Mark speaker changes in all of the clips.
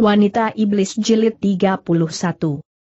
Speaker 1: Wanita Iblis Jilid 31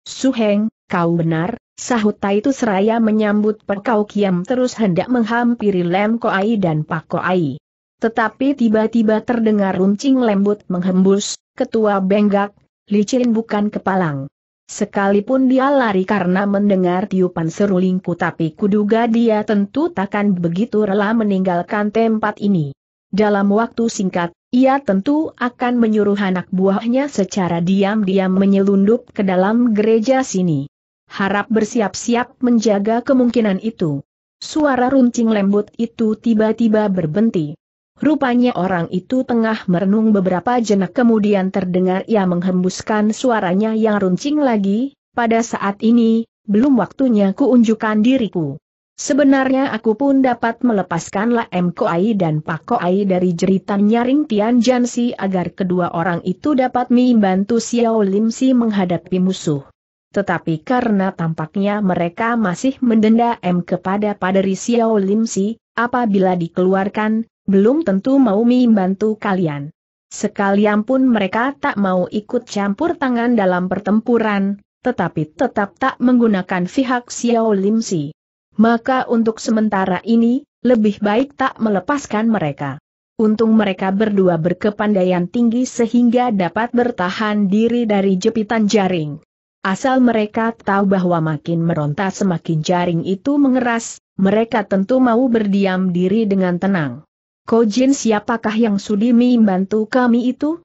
Speaker 1: Suheng, kau benar, sahut itu seraya menyambut Perkau Kiam terus hendak menghampiri Lem Koai dan Pak Koai. Tetapi tiba-tiba terdengar runcing lembut menghembus, ketua benggak, licin bukan kepalang. Sekalipun dia lari karena mendengar tiupan serulingku tapi kuduga dia tentu takkan begitu rela meninggalkan tempat ini. Dalam waktu singkat, ia tentu akan menyuruh anak buahnya secara diam-diam menyelundup ke dalam gereja sini. Harap bersiap-siap menjaga kemungkinan itu. Suara runcing lembut itu tiba-tiba berbenti. Rupanya orang itu tengah merenung beberapa jenak kemudian terdengar ia menghembuskan suaranya yang runcing lagi, pada saat ini, belum waktunya kuunjukkan diriku. Sebenarnya aku pun dapat melepaskan M Koai dan Pak Koai dari jeritan nyaring Tian Jansi agar kedua orang itu dapat membantu Xiao Lim Si menghadapi musuh. Tetapi karena tampaknya mereka masih mendenda M kepada Padri Xiao Lim Si, apabila dikeluarkan, belum tentu mau membantu kalian. Sekalian pun mereka tak mau ikut campur tangan dalam pertempuran, tetapi tetap tak menggunakan pihak Xiao Lim Si. Maka untuk sementara ini, lebih baik tak melepaskan mereka. Untung mereka berdua berkepandaian tinggi sehingga dapat bertahan diri dari jepitan jaring. Asal mereka tahu bahwa makin meronta semakin jaring itu mengeras, mereka tentu mau berdiam diri dengan tenang. Kojin siapakah yang sudi membantu kami itu?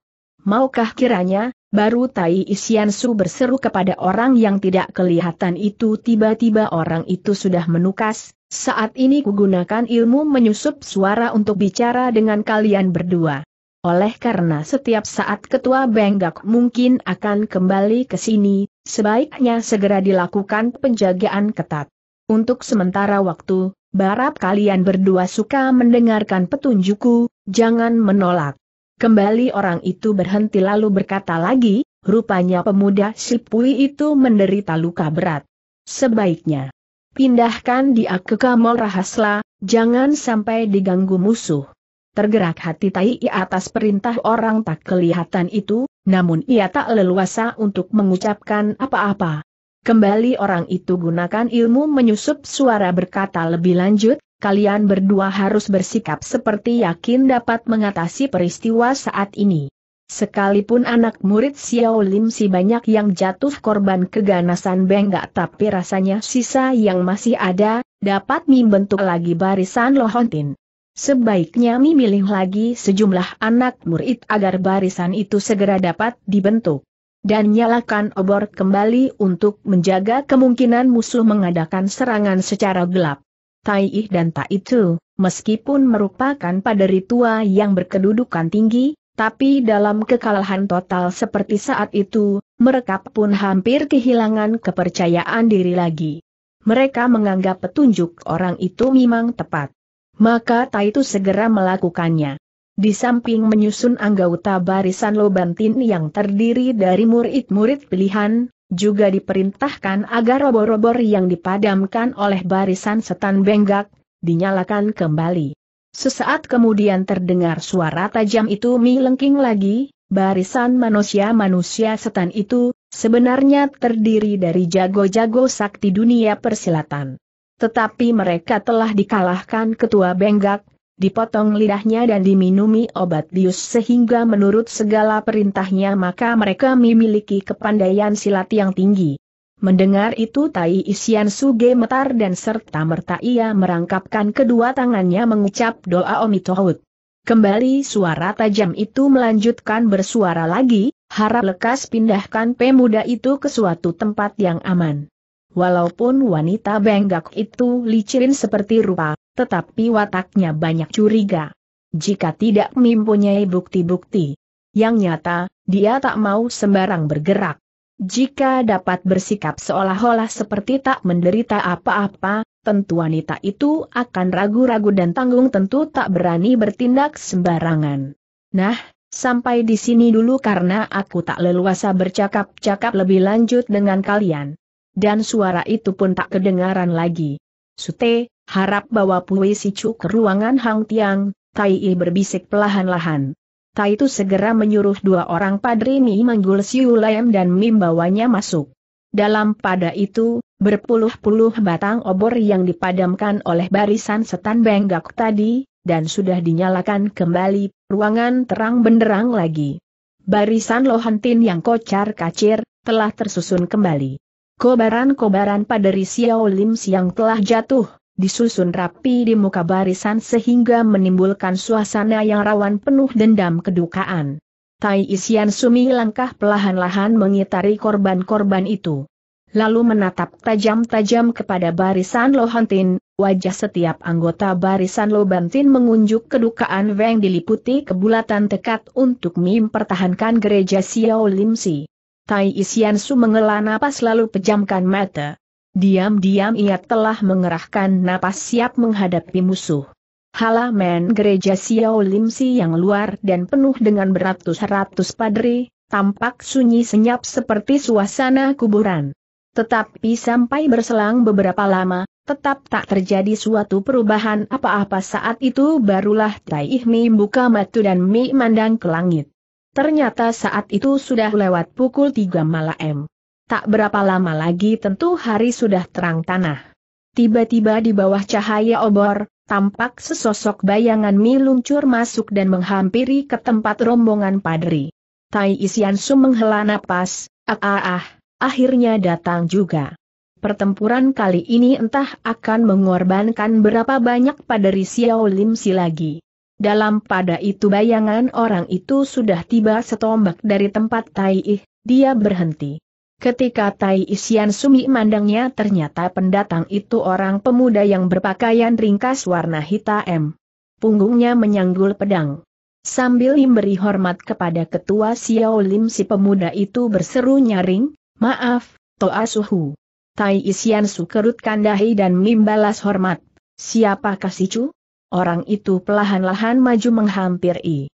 Speaker 1: Maukah kiranya, Baru Tai Su berseru kepada orang yang tidak kelihatan itu tiba-tiba orang itu sudah menukas, saat ini kugunakan ilmu menyusup suara untuk bicara dengan kalian berdua. Oleh karena setiap saat ketua Benggak mungkin akan kembali ke sini, sebaiknya segera dilakukan penjagaan ketat. Untuk sementara waktu, barap kalian berdua suka mendengarkan petunjukku, jangan menolak. Kembali orang itu berhenti lalu berkata lagi, rupanya pemuda Sipui itu menderita luka berat. Sebaiknya, pindahkan dia ke Kamol rahasla, jangan sampai diganggu musuh. Tergerak hati Tai atas perintah orang tak kelihatan itu, namun ia tak leluasa untuk mengucapkan apa-apa. Kembali orang itu gunakan ilmu menyusup suara berkata lebih lanjut, kalian berdua harus bersikap seperti yakin dapat mengatasi peristiwa saat ini. Sekalipun anak murid Xiao Lim si banyak yang jatuh korban keganasan Benggak tapi rasanya sisa yang masih ada, dapat membentuk lagi barisan Lohontin. Sebaiknya memilih lagi sejumlah anak murid agar barisan itu segera dapat dibentuk. Dan nyalakan obor kembali untuk menjaga kemungkinan musuh mengadakan serangan secara gelap. Tai Ih dan Tai itu, meskipun merupakan paderi tua yang berkedudukan tinggi, tapi dalam kekalahan total seperti saat itu, mereka pun hampir kehilangan kepercayaan diri lagi. Mereka menganggap petunjuk orang itu memang tepat. Maka Tai itu segera melakukannya. Di samping menyusun anggota barisan Lobantin yang terdiri dari murid-murid pilihan, juga diperintahkan agar obor-obor yang dipadamkan oleh barisan setan benggak, dinyalakan kembali. Sesaat kemudian terdengar suara tajam itu milengking lagi, barisan manusia-manusia setan itu, sebenarnya terdiri dari jago-jago sakti dunia persilatan. Tetapi mereka telah dikalahkan ketua benggak, dipotong lidahnya dan diminumi obat bius sehingga menurut segala perintahnya maka mereka memiliki kepandaian silat yang tinggi. Mendengar itu Tai Isian Suge metar dan serta merta ia merangkapkan kedua tangannya mengucap doa Omitohut. Kembali suara tajam itu melanjutkan bersuara lagi, harap lekas pindahkan pemuda itu ke suatu tempat yang aman. Walaupun wanita benggak itu licirin seperti rupa, tetapi wataknya banyak curiga. Jika tidak mempunyai bukti-bukti yang nyata, dia tak mau sembarang bergerak. Jika dapat bersikap seolah-olah seperti tak menderita apa-apa, tentu wanita itu akan ragu-ragu dan tanggung tentu tak berani bertindak sembarangan. Nah, sampai di sini dulu karena aku tak leluasa bercakap-cakap lebih lanjut dengan kalian. Dan suara itu pun tak kedengaran lagi. Sute, Harap bawa Pui Sicu ke ruangan Hang Tiang, Tai I berbisik pelahan-lahan. Tai itu segera menyuruh dua orang padri Mi Manggul Siu Lam dan membawanya masuk. Dalam pada itu, berpuluh-puluh batang obor yang dipadamkan oleh barisan setan benggak tadi, dan sudah dinyalakan kembali, ruangan terang benderang lagi. Barisan lohantin yang kocar kacir, telah tersusun kembali. Kobaran-kobaran pada Xiao Lim siang telah jatuh disusun rapi di muka barisan sehingga menimbulkan suasana yang rawan penuh dendam kedukaan. Tai Isian Sumi langkah pelahan-lahan mengitari korban-korban itu. Lalu menatap tajam-tajam kepada barisan Lohantin, wajah setiap anggota barisan Lobantin mengunjuk kedukaan Weng diliputi kebulatan tekad untuk mempertahankan gereja Xiao Limsi. Tai Su mengelana pas lalu pejamkan mata. Diam-diam ia telah mengerahkan napas siap menghadapi musuh. Halaman gereja Xiao Si yang luar dan penuh dengan beratus-ratus padri, tampak sunyi senyap seperti suasana kuburan. Tetapi sampai berselang beberapa lama, tetap tak terjadi suatu perubahan apa-apa saat itu barulah Tai Ihmi buka matu dan Mi mandang ke langit. Ternyata saat itu sudah lewat pukul 3 malam. Tak berapa lama lagi tentu hari sudah terang tanah. Tiba-tiba di bawah cahaya obor, tampak sesosok bayangan Mi luncur masuk dan menghampiri ke tempat rombongan padri. Tai Isiansu menghela napas, ah ah ah, akhirnya datang juga. Pertempuran kali ini entah akan mengorbankan berapa banyak padri Xiao Lim Si lagi. Dalam pada itu bayangan orang itu sudah tiba setombak dari tempat Tai Ih, dia berhenti. Ketika Tai Isian Sumi mandangnya ternyata pendatang itu orang pemuda yang berpakaian ringkas warna hitam. Punggungnya menyanggul pedang. Sambil memberi hormat kepada ketua Xiao Lim si pemuda itu berseru nyaring, maaf, Toa Suhu. Tai Isian Su kerutkan dahi dan membalas hormat. Siapa kasih cu? Orang itu pelahan-lahan maju menghampiri.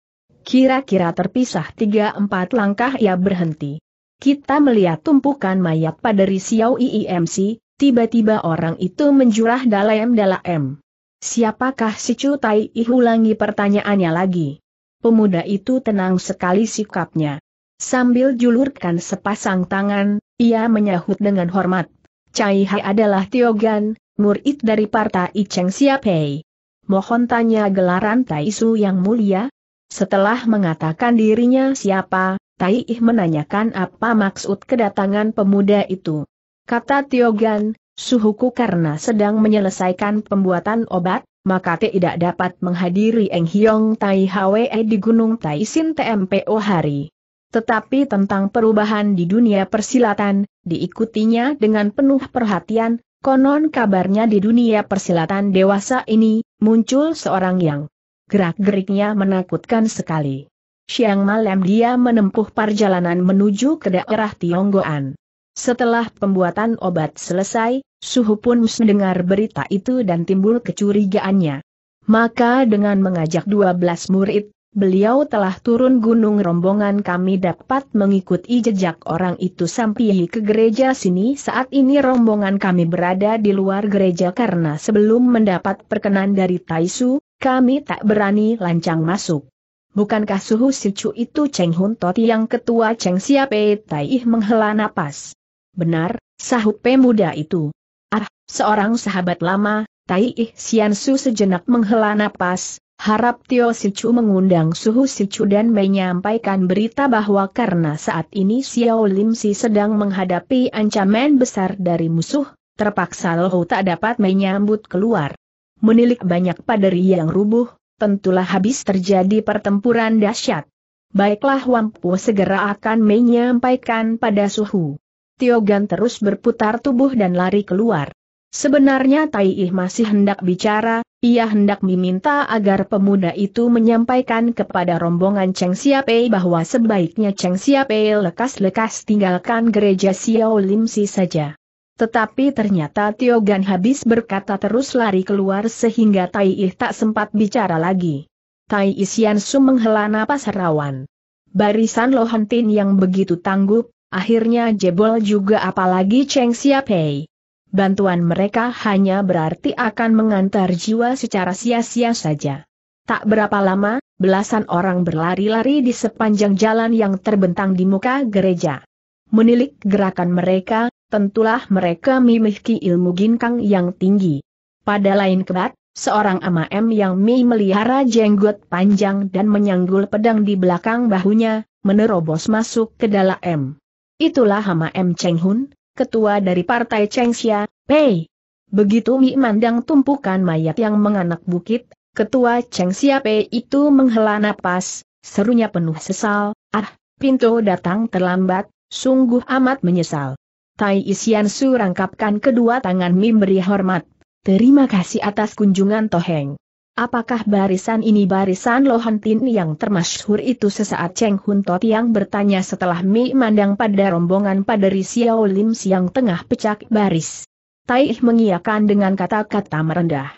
Speaker 1: Kira-kira terpisah tiga empat langkah ia berhenti. Kita melihat tumpukan mayat pada Risiau IIMC, tiba-tiba orang itu menjurah dalam-dalam. Siapakah si Cutai Ihulangi pertanyaannya lagi. Pemuda itu tenang sekali sikapnya. Sambil julurkan sepasang tangan, ia menyahut dengan hormat. Cai Hai adalah Tiogan, murid dari Partai Cheng Siapei. Mohon tanya gelaran Taisu yang mulia. Setelah mengatakan dirinya siapa, Tai Ih menanyakan apa maksud kedatangan pemuda itu. Kata Tiogan, suhuku karena sedang menyelesaikan pembuatan obat, maka tidak dapat menghadiri Eng Hiong Tai Hwe e di Gunung Tai Sin TMPO hari. Tetapi tentang perubahan di dunia persilatan, diikutinya dengan penuh perhatian, konon kabarnya di dunia persilatan dewasa ini, muncul seorang yang gerak-geriknya menakutkan sekali siang malam dia menempuh perjalanan menuju ke daerah Tionggoan. Setelah pembuatan obat selesai, Suhu pun mendengar berita itu dan timbul kecurigaannya. Maka dengan mengajak 12 murid, beliau telah turun gunung rombongan kami dapat mengikuti jejak orang itu sampai ke gereja sini saat ini rombongan kami berada di luar gereja karena sebelum mendapat perkenan dari Taisu, kami tak berani lancang masuk bukankah suhu sicu itu Cheng Hun Toti yang ketua Cheng Siape Taih menghela napas? Benar, sahut pemuda itu. Ah, seorang sahabat lama, Taih Su sejenak menghela napas, harap Tio Sicu mengundang Suhu Sicu dan menyampaikan berita bahwa karena saat ini Xiao Lim Si sedang menghadapi ancaman besar dari musuh, terpaksa Lohu tak dapat menyambut keluar. Menilik banyak paderi yang rubuh, tentulah habis terjadi pertempuran dahsyat. Baiklah Wampu segera akan menyampaikan pada Suhu. Tiogan terus berputar tubuh dan lari keluar. Sebenarnya Tai Ih masih hendak bicara, ia hendak meminta agar pemuda itu menyampaikan kepada rombongan Cheng Siapei bahwa sebaiknya Cheng Siapei lekas-lekas tinggalkan gereja Xiao Lim Si saja. Tetapi ternyata Tiogan habis berkata terus lari keluar sehingga Tai Ih tak sempat bicara lagi. Tai Isian Su menghela napas rawan. Barisan Lohantin yang begitu tangguh, akhirnya jebol juga apalagi Cheng Xiapei. Bantuan mereka hanya berarti akan mengantar jiwa secara sia-sia saja. Tak berapa lama, belasan orang berlari-lari di sepanjang jalan yang terbentang di muka gereja. Menilik gerakan mereka, tentulah mereka memiliki ilmu ginkang yang tinggi. Pada lain kebat, seorang m yang mi melihara jenggot panjang dan menyanggul pedang di belakang bahunya, menerobos masuk ke dalam M. Itulah m Cheng Hun, ketua dari partai Cheng Xia, Pei. Begitu Mi mandang tumpukan mayat yang menganak bukit, ketua Cheng Xia Pei itu menghela napas, serunya penuh sesal, ah, pintu datang terlambat, sungguh amat menyesal. Tai Isian Su rangkapkan kedua tangan memberi hormat. Terima kasih atas kunjungan Toheng. Apakah barisan ini barisan Lohan Tin yang termasyhur itu sesaat Cheng Hun Tot yang bertanya setelah Mi mandang pada rombongan pada Xiao Lim Siang tengah pecah baris. Tai mengiakan dengan kata-kata merendah.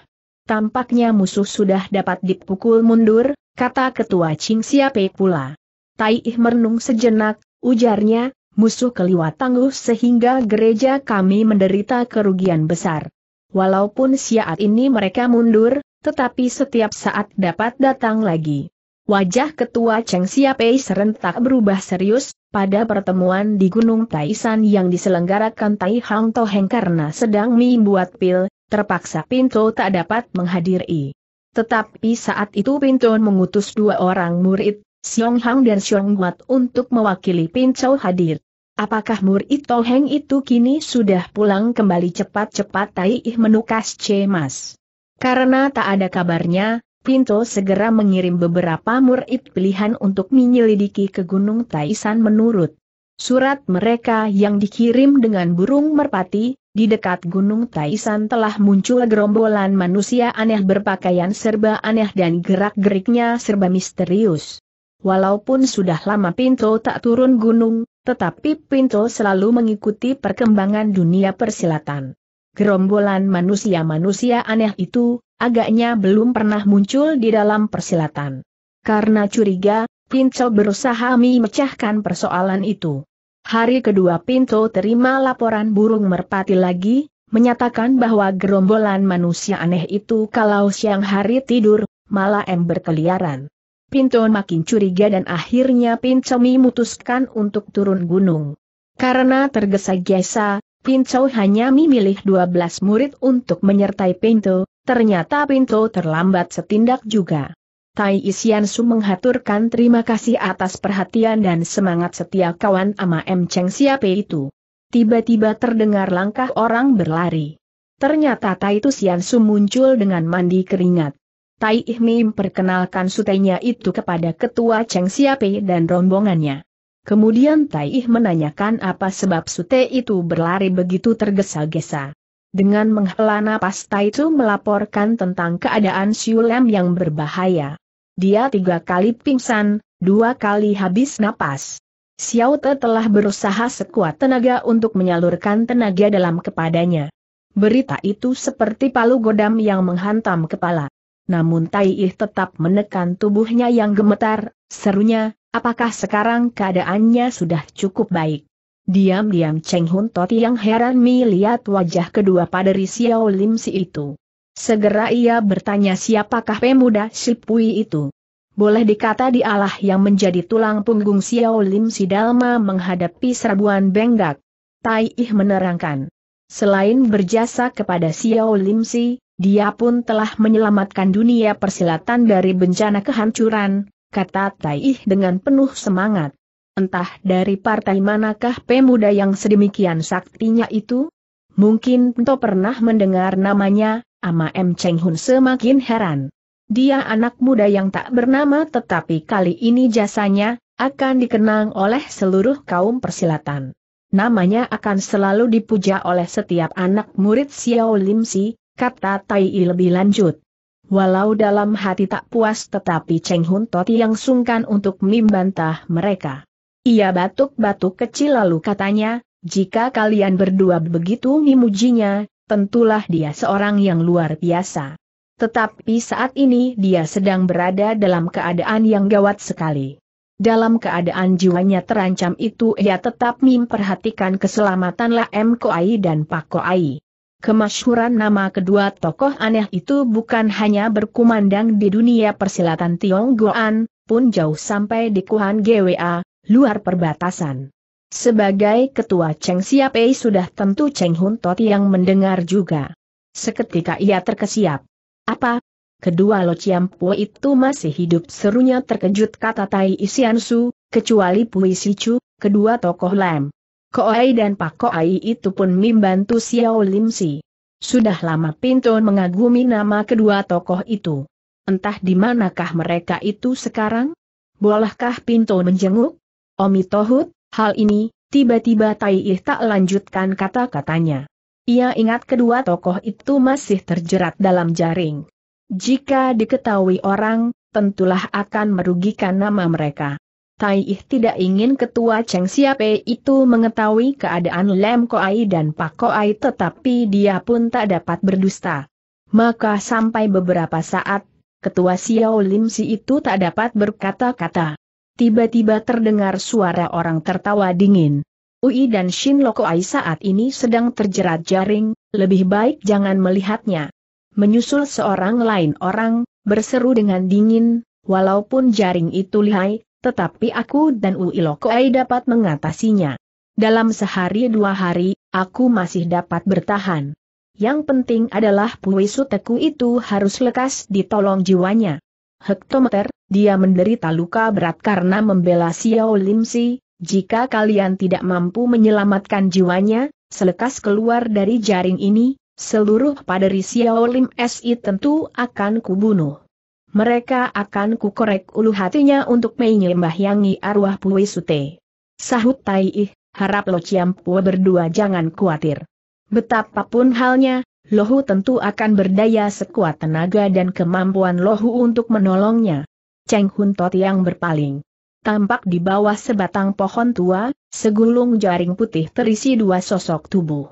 Speaker 1: Tampaknya musuh sudah dapat dipukul mundur, kata ketua Ching Siapai pula. Tai merenung sejenak, ujarnya, musuh keliwat tangguh sehingga gereja kami menderita kerugian besar. Walaupun saat ini mereka mundur, tetapi setiap saat dapat datang lagi. Wajah ketua Cheng Siapei serentak berubah serius, pada pertemuan di Gunung Taisan yang diselenggarakan Tai Hang Toheng karena sedang membuat pil, terpaksa Pinto tak dapat menghadiri. Tetapi saat itu Pinto mengutus dua orang murid, Xiong Hang dan Xiong Guat untuk mewakili Pin Chow hadir. Apakah murid Toh Heng itu kini sudah pulang kembali cepat-cepat Tai Ih menukas cemas? Karena tak ada kabarnya, Pinto segera mengirim beberapa murid pilihan untuk menyelidiki ke Gunung Taisan menurut surat mereka yang dikirim dengan burung merpati, di dekat Gunung Taisan telah muncul gerombolan manusia aneh berpakaian serba aneh dan gerak-geriknya serba misterius. Walaupun sudah lama Pinto tak turun gunung, tetapi Pinto selalu mengikuti perkembangan dunia persilatan. Gerombolan manusia-manusia aneh itu, agaknya belum pernah muncul di dalam persilatan. Karena curiga, Pinto berusaha memecahkan persoalan itu. Hari kedua Pinto terima laporan burung merpati lagi, menyatakan bahwa gerombolan manusia aneh itu kalau siang hari tidur, malah em berkeliaran. Pinto makin curiga dan akhirnya Pinto memutuskan untuk turun gunung. Karena tergesa-gesa, Pinto hanya memilih 12 murid untuk menyertai Pinto, ternyata Pinto terlambat setindak juga. Tai Su menghaturkan terima kasih atas perhatian dan semangat setia kawan ama M. Cheng Siape itu. Tiba-tiba terdengar langkah orang berlari. Ternyata Tai Su muncul dengan mandi keringat. Tai Ihmi memperkenalkan sutenya itu kepada ketua Cheng Siape dan rombongannya. Kemudian Tai Ih menanyakan apa sebab sute itu berlari begitu tergesa-gesa. Dengan menghela napas Tai Chu melaporkan tentang keadaan Siulem Lam yang berbahaya. Dia tiga kali pingsan, dua kali habis napas. Xiao Te telah berusaha sekuat tenaga untuk menyalurkan tenaga dalam kepadanya. Berita itu seperti palu godam yang menghantam kepala namun Tai Ih tetap menekan tubuhnya yang gemetar, serunya, apakah sekarang keadaannya sudah cukup baik? Diam-diam Cheng Hun Toti yang heran melihat wajah kedua paderi Xiao Lim Si itu. Segera ia bertanya siapakah pemuda Sipui itu. Boleh dikata dialah yang menjadi tulang punggung Xiao Lim Si Dalma menghadapi serbuan Benggak. Tai Ih menerangkan. Selain berjasa kepada Xiao Lim Si, dia pun telah menyelamatkan dunia persilatan dari bencana kehancuran, kata Taih dengan penuh semangat. Entah dari partai manakah pemuda yang sedemikian saktinya itu? Mungkin Pento pernah mendengar namanya, Ama M. Cheng Hun semakin heran. Dia anak muda yang tak bernama tetapi kali ini jasanya, akan dikenang oleh seluruh kaum persilatan. Namanya akan selalu dipuja oleh setiap anak murid Xiao Lim Si, kata Tai lebih lanjut. Walau dalam hati tak puas tetapi Cheng Hun Toti yang sungkan untuk membantah mereka. Ia batuk-batuk kecil lalu katanya, jika kalian berdua begitu memujinya, tentulah dia seorang yang luar biasa. Tetapi saat ini dia sedang berada dalam keadaan yang gawat sekali. Dalam keadaan jiwanya terancam itu ia tetap memperhatikan keselamatan La M Koai dan Pak Koai. Kemasyhuran nama kedua tokoh aneh itu bukan hanya berkumandang di dunia persilatan Tionggoan, pun jauh sampai di Kuhan GWA, luar perbatasan. Sebagai ketua Cheng Siapei sudah tentu Cheng Hun Tot yang mendengar juga. Seketika ia terkesiap. Apa? Kedua Lo Chiam Po itu masih hidup serunya terkejut kata Tai Isian Su, kecuali Pui Si Chu, kedua tokoh Lam. Koai dan Pak Koai itu pun membantu Xiao Lim Si. Sudah lama Pinto mengagumi nama kedua tokoh itu. Entah di manakah mereka itu sekarang? Bolehkah Pinto menjenguk? Omi Tohut, hal ini, tiba-tiba Tai Ih tak lanjutkan kata-katanya. Ia ingat kedua tokoh itu masih terjerat dalam jaring. Jika diketahui orang, tentulah akan merugikan nama mereka. Ih tidak ingin ketua Cheng Siape itu mengetahui keadaan Lem Koai dan Pak Koai tetapi dia pun tak dapat berdusta. Maka sampai beberapa saat, ketua Xiao Lim Si itu tak dapat berkata-kata. Tiba-tiba terdengar suara orang tertawa dingin. Ui dan Shin Koai saat ini sedang terjerat jaring, lebih baik jangan melihatnya. Menyusul seorang lain orang, berseru dengan dingin, walaupun jaring itu lihai, tetapi aku dan Uilokoai dapat mengatasinya. Dalam sehari dua hari, aku masih dapat bertahan. Yang penting adalah Pui Suteku itu harus lekas ditolong jiwanya. Hektometer, dia menderita luka berat karena membela Xiao Limsi, jika kalian tidak mampu menyelamatkan jiwanya, selekas keluar dari jaring ini, seluruh paderi Xiao Lim Si tentu akan kubunuh. Mereka akan kukorek ulu hatinya untuk menyembahyangi arwah Pui Sute. Sahut Tai Ih, harap Lo Chiam Pua berdua jangan khawatir. Betapapun halnya, Lohu tentu akan berdaya sekuat tenaga dan kemampuan Lohu untuk menolongnya. Cheng Hun Tot yang berpaling. Tampak di bawah sebatang pohon tua, segulung jaring putih terisi dua sosok tubuh.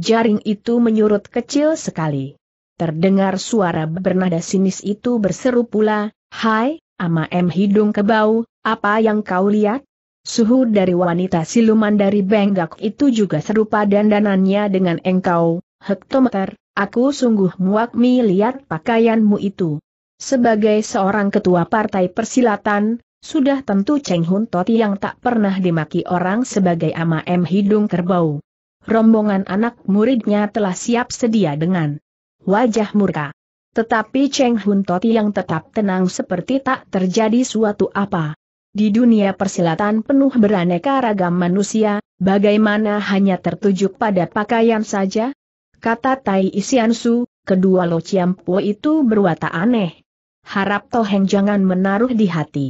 Speaker 1: Jaring itu menyurut kecil sekali. Terdengar suara bernada sinis itu berseru pula, Hai, ama em hidung kebau, apa yang kau lihat? Suhu dari wanita siluman dari Benggak itu juga serupa dandanannya dengan engkau, hektometer, aku sungguh muak mi pakaianmu itu. Sebagai seorang ketua partai persilatan, sudah tentu Cheng Hun Toti yang tak pernah dimaki orang sebagai ama em hidung kerbau. Rombongan anak muridnya telah siap sedia dengan wajah murka. Tetapi Cheng Hun Toti yang tetap tenang seperti tak terjadi suatu apa. Di dunia persilatan penuh beraneka ragam manusia, bagaimana hanya tertuju pada pakaian saja? Kata Tai Su, kedua Lo Chiampo itu berwata aneh. Harap Toheng jangan menaruh di hati.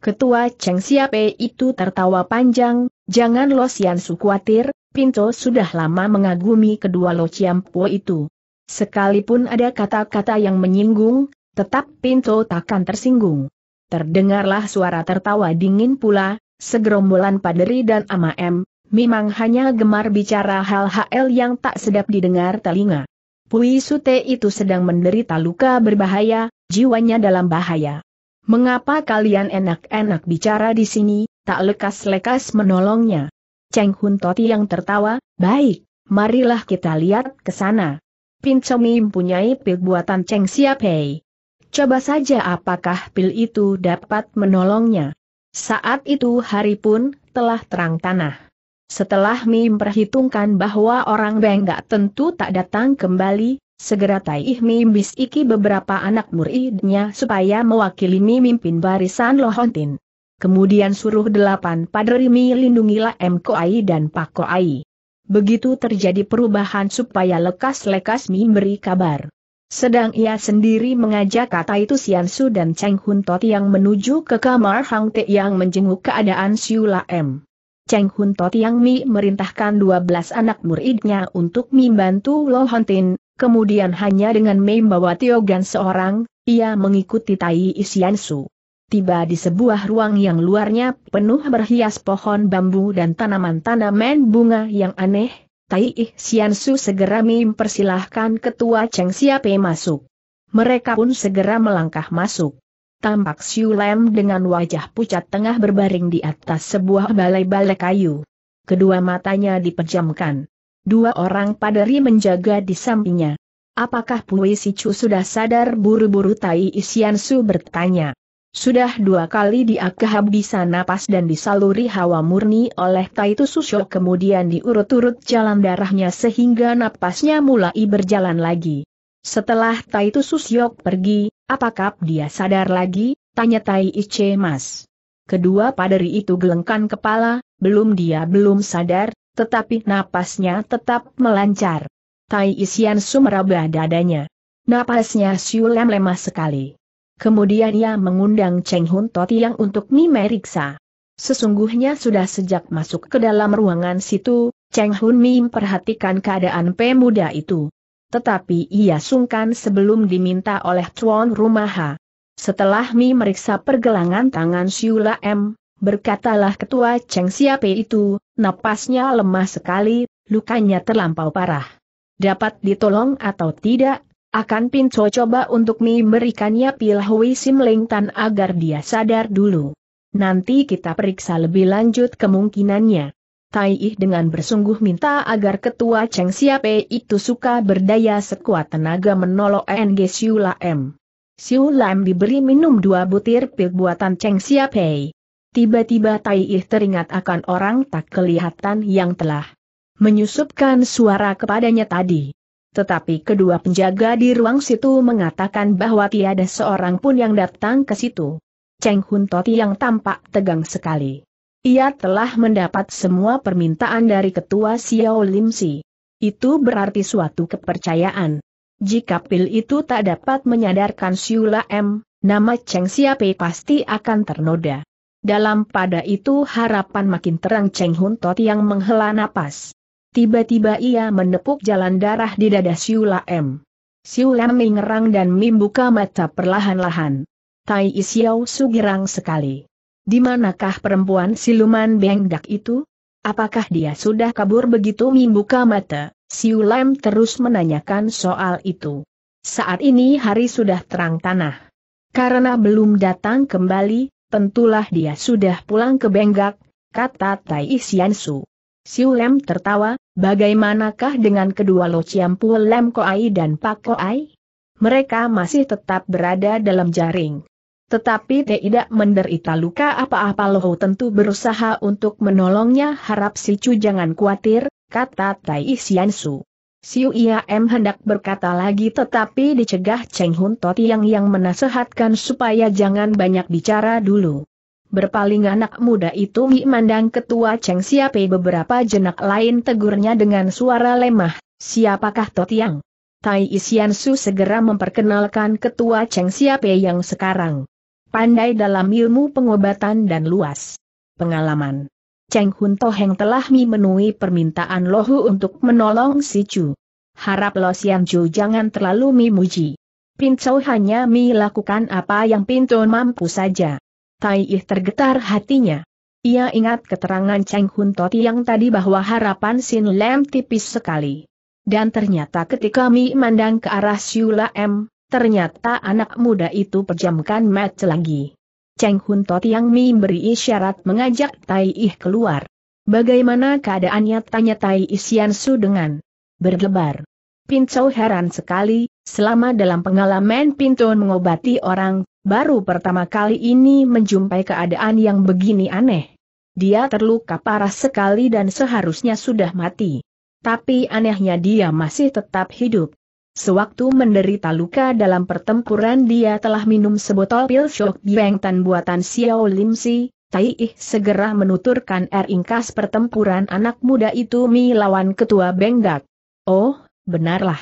Speaker 1: Ketua Cheng Siape itu tertawa panjang, jangan Lo Su khawatir, Pinto sudah lama mengagumi kedua Lo Chiampo itu. Sekalipun ada kata-kata yang menyinggung, tetap Pinto takkan tersinggung. Terdengarlah suara tertawa dingin pula, segerombolan paderi dan amaem, memang hanya gemar bicara hal-hal yang tak sedap didengar telinga. Pui Sute itu sedang menderita luka berbahaya, jiwanya dalam bahaya. Mengapa kalian enak-enak bicara di sini, tak lekas-lekas menolongnya? Cheng Hun Toti yang tertawa, baik, marilah kita lihat ke sana. Pincomi mempunyai pil buatan Cheng Siapei. Coba saja apakah pil itu dapat menolongnya. Saat itu hari pun telah terang tanah. Setelah Mi memperhitungkan bahwa orang Benggak tentu tak datang kembali, segera Taih Mi bisiki beberapa anak muridnya supaya mewakili Mi mimpin barisan Lohontin. Kemudian suruh delapan paderi Mi lindungilah M. Ai dan Pak Ai begitu terjadi perubahan supaya lekas-lekas memberi kabar. Sedang ia sendiri mengajak kata itu Sian Su dan Cheng Hun Tot yang menuju ke kamar Hang Te yang menjenguk keadaan Siula M. Cheng Hun Tot yang Mi merintahkan 12 anak muridnya untuk membantu Lo Hantin, kemudian hanya dengan membawa Tiogan seorang, ia mengikuti Tai Isian Su tiba di sebuah ruang yang luarnya penuh berhias pohon bambu dan tanaman-tanaman bunga yang aneh, Tai Ih Su segera mempersilahkan ketua Cheng Siape masuk. Mereka pun segera melangkah masuk. Tampak Siu Lem dengan wajah pucat tengah berbaring di atas sebuah balai-balai kayu. Kedua matanya dipejamkan. Dua orang paderi menjaga di sampingnya. Apakah Pui Sicu sudah sadar buru-buru Tai Isian Su bertanya. Sudah dua kali dia kehabisan napas dan disaluri hawa murni oleh Taito Susyo kemudian diurut-urut jalan darahnya sehingga napasnya mulai berjalan lagi. Setelah Taito Susyo pergi, apakah dia sadar lagi? Tanya Tai Ice Mas. Kedua paderi itu gelengkan kepala, belum dia belum sadar, tetapi napasnya tetap melancar. Tai Isian sumeraba dadanya. Napasnya siul lemah sekali. Kemudian ia mengundang Cheng Hun Toti yang untuk memeriksa. Sesungguhnya sudah sejak masuk ke dalam ruangan situ, Cheng Hun Mi perhatikan keadaan pemuda itu. Tetapi ia sungkan sebelum diminta oleh tuan Rumaha. Setelah Mi meriksa pergelangan tangan Siula M, berkatalah ketua Cheng Siape itu, napasnya lemah sekali, lukanya terlampau parah. Dapat ditolong atau tidak, akan Pinco coba untuk memberikannya pil Hui Sim Tan agar dia sadar dulu. Nanti kita periksa lebih lanjut kemungkinannya. Tai Ih dengan bersungguh minta agar ketua Cheng Siape itu suka berdaya sekuat tenaga menolong NG Siu Lam. Siu Lam diberi minum dua butir pil buatan Cheng Siape. Tiba-tiba Tai Ih teringat akan orang tak kelihatan yang telah menyusupkan suara kepadanya tadi. Tetapi kedua penjaga di ruang situ mengatakan bahwa tiada seorang pun yang datang ke situ. Cheng Hun Toti yang tampak tegang sekali. Ia telah mendapat semua permintaan dari ketua Xiao Lim Si. Itu berarti suatu kepercayaan. Jika pil itu tak dapat menyadarkan Siula M, nama Cheng Siape pasti akan ternoda. Dalam pada itu harapan makin terang Cheng Hun Toti yang menghela napas. Tiba-tiba ia menepuk jalan darah di dada Siula M. Siula M mengerang dan membuka mata perlahan-lahan. Tai Isiau Sugirang sekali. Di manakah perempuan siluman bengdak itu? Apakah dia sudah kabur begitu membuka mata? Siula M terus menanyakan soal itu. Saat ini hari sudah terang tanah. Karena belum datang kembali, tentulah dia sudah pulang ke Benggak, kata Tai Isiansu. Siu Lem tertawa, bagaimanakah dengan kedua Lo Chiam Pu Lem Koai dan Pak Koai? Mereka masih tetap berada dalam jaring. Tetapi tidak menderita luka apa-apa ho tentu berusaha untuk menolongnya harap si Chu jangan khawatir, kata Tai Su. Siu Ia M hendak berkata lagi tetapi dicegah Cheng Hun Toti yang yang menasehatkan supaya jangan banyak bicara dulu. Berpaling anak muda itu memandang ketua Cheng Siapai beberapa jenak lain tegurnya dengan suara lemah, siapakah Totiang? Tai Isian Su segera memperkenalkan ketua Cheng Siapai yang sekarang. Pandai dalam ilmu pengobatan dan luas. Pengalaman. Cheng Hun Toheng telah memenuhi permintaan Lohu untuk menolong si Chu. Harap Lo Sian Chu jangan terlalu memuji. Pincau hanya melakukan apa yang pintu mampu saja. Tai Ih tergetar hatinya. Ia ingat keterangan Cheng Hun Toti yang tadi bahwa harapan Sin Lem tipis sekali. Dan ternyata ketika Mi mandang ke arah Siula M, ternyata anak muda itu pejamkan match lagi. Cheng Hun Toti yang Mi beri isyarat mengajak Tai Ih keluar. Bagaimana keadaannya tanya Tai Ih Sian Su dengan berdebar. Pincau heran sekali, Selama dalam pengalaman pintu mengobati orang, baru pertama kali ini menjumpai keadaan yang begini aneh. Dia terluka parah sekali dan seharusnya sudah mati. Tapi anehnya dia masih tetap hidup. Sewaktu menderita luka dalam pertempuran dia telah minum sebotol pil shock biengtan buatan Xiao Lim Si, Tai Ih segera menuturkan air ingkas pertempuran anak muda itu melawan ketua Benggak. Oh, benarlah.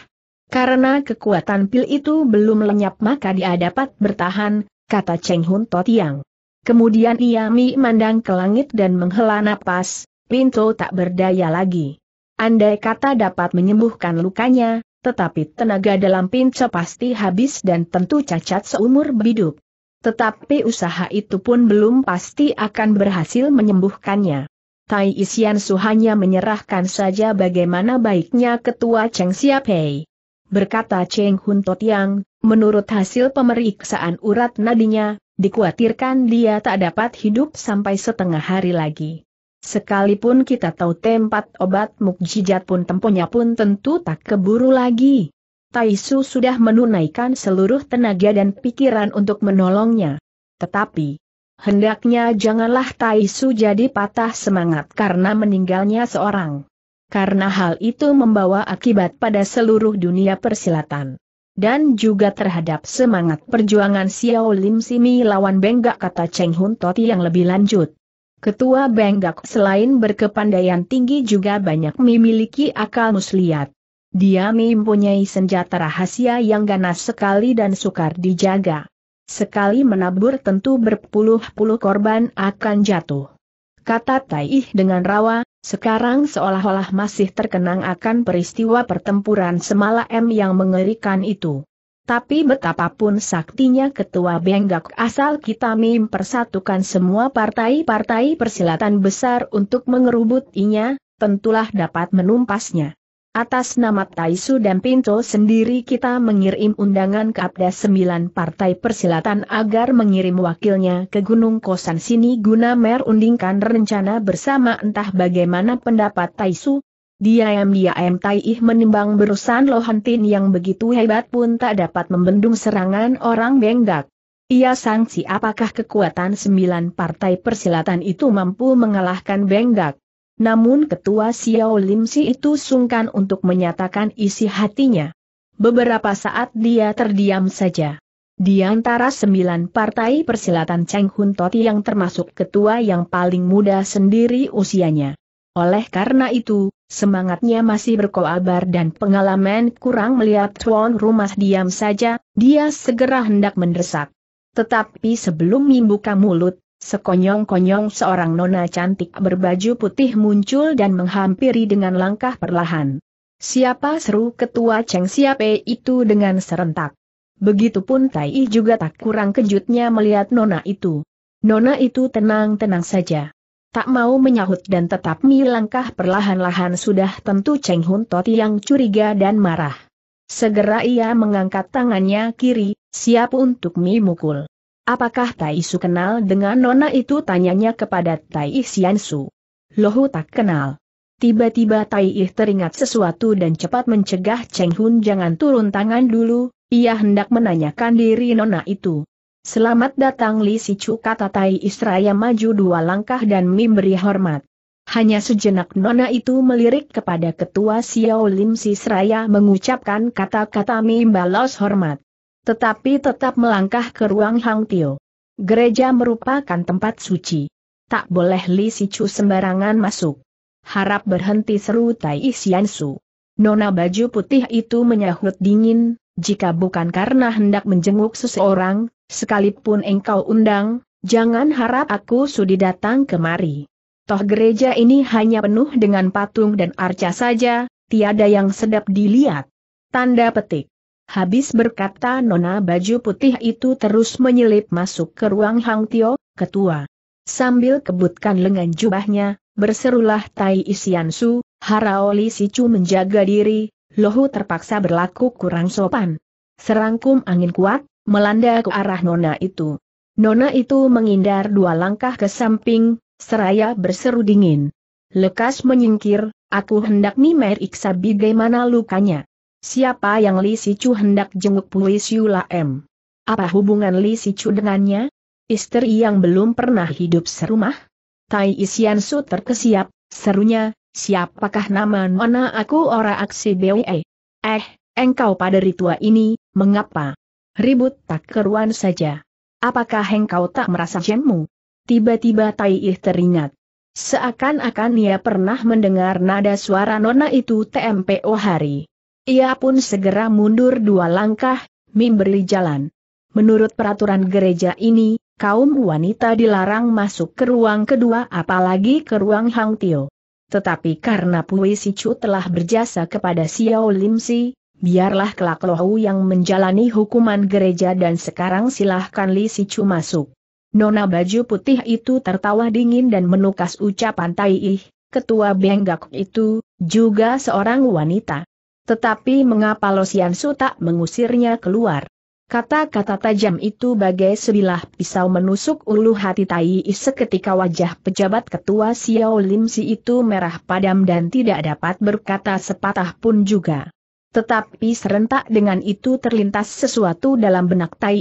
Speaker 1: Karena kekuatan pil itu belum lenyap maka dia dapat bertahan, kata Cheng Hun Totiang. Kemudian ia memandang ke langit dan menghela napas, Pinto tak berdaya lagi. Andai kata dapat menyembuhkan lukanya, tetapi tenaga dalam Pinto pasti habis dan tentu cacat seumur hidup. Tetapi usaha itu pun belum pasti akan berhasil menyembuhkannya. Tai Isian Suhanya menyerahkan saja bagaimana baiknya ketua Cheng Siapei berkata Cheng Hun Totiang, menurut hasil pemeriksaan urat nadinya, dikhawatirkan dia tak dapat hidup sampai setengah hari lagi. Sekalipun kita tahu tempat obat mukjizat pun temponya pun tentu tak keburu lagi. Taisu sudah menunaikan seluruh tenaga dan pikiran untuk menolongnya. Tetapi, hendaknya janganlah Taisu jadi patah semangat karena meninggalnya seorang karena hal itu membawa akibat pada seluruh dunia persilatan. Dan juga terhadap semangat perjuangan Xiao Lim Simi lawan Benggak kata Cheng Hun Toti yang lebih lanjut. Ketua Benggak selain berkepandaian tinggi juga banyak memiliki akal muslihat. Dia mempunyai senjata rahasia yang ganas sekali dan sukar dijaga. Sekali menabur tentu berpuluh-puluh korban akan jatuh kata Taih dengan rawa, sekarang seolah-olah masih terkenang akan peristiwa pertempuran semalam yang mengerikan itu. Tapi betapapun saktinya ketua Benggak asal kita mempersatukan semua partai-partai persilatan besar untuk mengerubutinya, tentulah dapat menumpasnya. Atas nama Taisu dan Pinto sendiri kita mengirim undangan ke Abda 9 Partai Persilatan agar mengirim wakilnya ke Gunung Kosan sini guna merundingkan rencana bersama entah bagaimana pendapat Taisu. Diam-diam Taih menimbang berusan Lohantin yang begitu hebat pun tak dapat membendung serangan orang Benggak. Ia sangsi apakah kekuatan 9 partai persilatan itu mampu mengalahkan Benggak. Namun ketua Xiao Lim Si itu sungkan untuk menyatakan isi hatinya. Beberapa saat dia terdiam saja. Di antara sembilan partai persilatan Cheng Hun Toti yang termasuk ketua yang paling muda sendiri usianya. Oleh karena itu, semangatnya masih berkoabar dan pengalaman kurang melihat tuan rumah diam saja, dia segera hendak mendesak. Tetapi sebelum membuka mulut, Sekonyong-konyong seorang nona cantik berbaju putih muncul dan menghampiri dengan langkah perlahan. Siapa seru ketua Cheng Siape itu dengan serentak. Begitupun Tai juga tak kurang kejutnya melihat nona itu. Nona itu tenang-tenang saja. Tak mau menyahut dan tetap milangkah perlahan-lahan sudah tentu Cheng Hun Toti yang curiga dan marah. Segera ia mengangkat tangannya kiri, siap untuk memukul. Apakah Tai Su kenal dengan nona itu tanyanya kepada Tai Xiansu. Lohu tak kenal. Tiba-tiba Tai Ih teringat sesuatu dan cepat mencegah Cheng Hun jangan turun tangan dulu, ia hendak menanyakan diri nona itu. Selamat datang Li Chu kata Tai Israya maju dua langkah dan memberi hormat. Hanya sejenak nona itu melirik kepada ketua Xiao Lim Si Sraya mengucapkan kata-kata mimbalos hormat tetapi tetap melangkah ke ruang Hang Tio. Gereja merupakan tempat suci. Tak boleh Li Sichu sembarangan masuk. Harap berhenti seru Tai Su. Nona baju putih itu menyahut dingin, jika bukan karena hendak menjenguk seseorang, sekalipun engkau undang, jangan harap aku sudi datang kemari. Toh gereja ini hanya penuh dengan patung dan arca saja, tiada yang sedap dilihat. Tanda petik. Habis berkata Nona baju putih itu terus menyelip masuk ke ruang Hang Tio, ketua. Sambil kebutkan lengan jubahnya, berserulah Tai Isian Su, Haraoli Chu menjaga diri, Lohu terpaksa berlaku kurang sopan. Serangkum angin kuat, melanda ke arah Nona itu. Nona itu menghindar dua langkah ke samping, seraya berseru dingin. Lekas menyingkir, aku hendak nimer iksa bagaimana lukanya. Siapa yang Li Sicu hendak jenguk Pui Siu M? Apa hubungan Li Sicu dengannya? Istri yang belum pernah hidup serumah? Tai Isian Su terkesiap, serunya, siapakah nama nona aku ora aksi BWE? Eh, engkau pada ritua ini, mengapa? Ribut tak keruan saja. Apakah engkau tak merasa jenmu? Tiba-tiba Tai Ih teringat. Seakan-akan ia pernah mendengar nada suara nona itu TMPO hari. Ia pun segera mundur dua langkah, memberi jalan. Menurut peraturan gereja ini, kaum wanita dilarang masuk ke ruang kedua apalagi ke ruang Hang Tio. Tetapi karena Pui Chu telah berjasa kepada Xiao Lim Si, biarlah kelak Lohu yang menjalani hukuman gereja dan sekarang silahkan Li Si Chu masuk. Nona baju putih itu tertawa dingin dan menukas ucapan Tai Ih, ketua Benggak itu, juga seorang wanita. Tetapi mengapa Losiansu tak mengusirnya keluar? Kata-kata tajam itu bagai sebilah pisau menusuk ulu hati Tai seketika wajah pejabat ketua Xiao Lim Si itu merah padam dan tidak dapat berkata sepatah pun juga. Tetapi serentak dengan itu terlintas sesuatu dalam benak Tai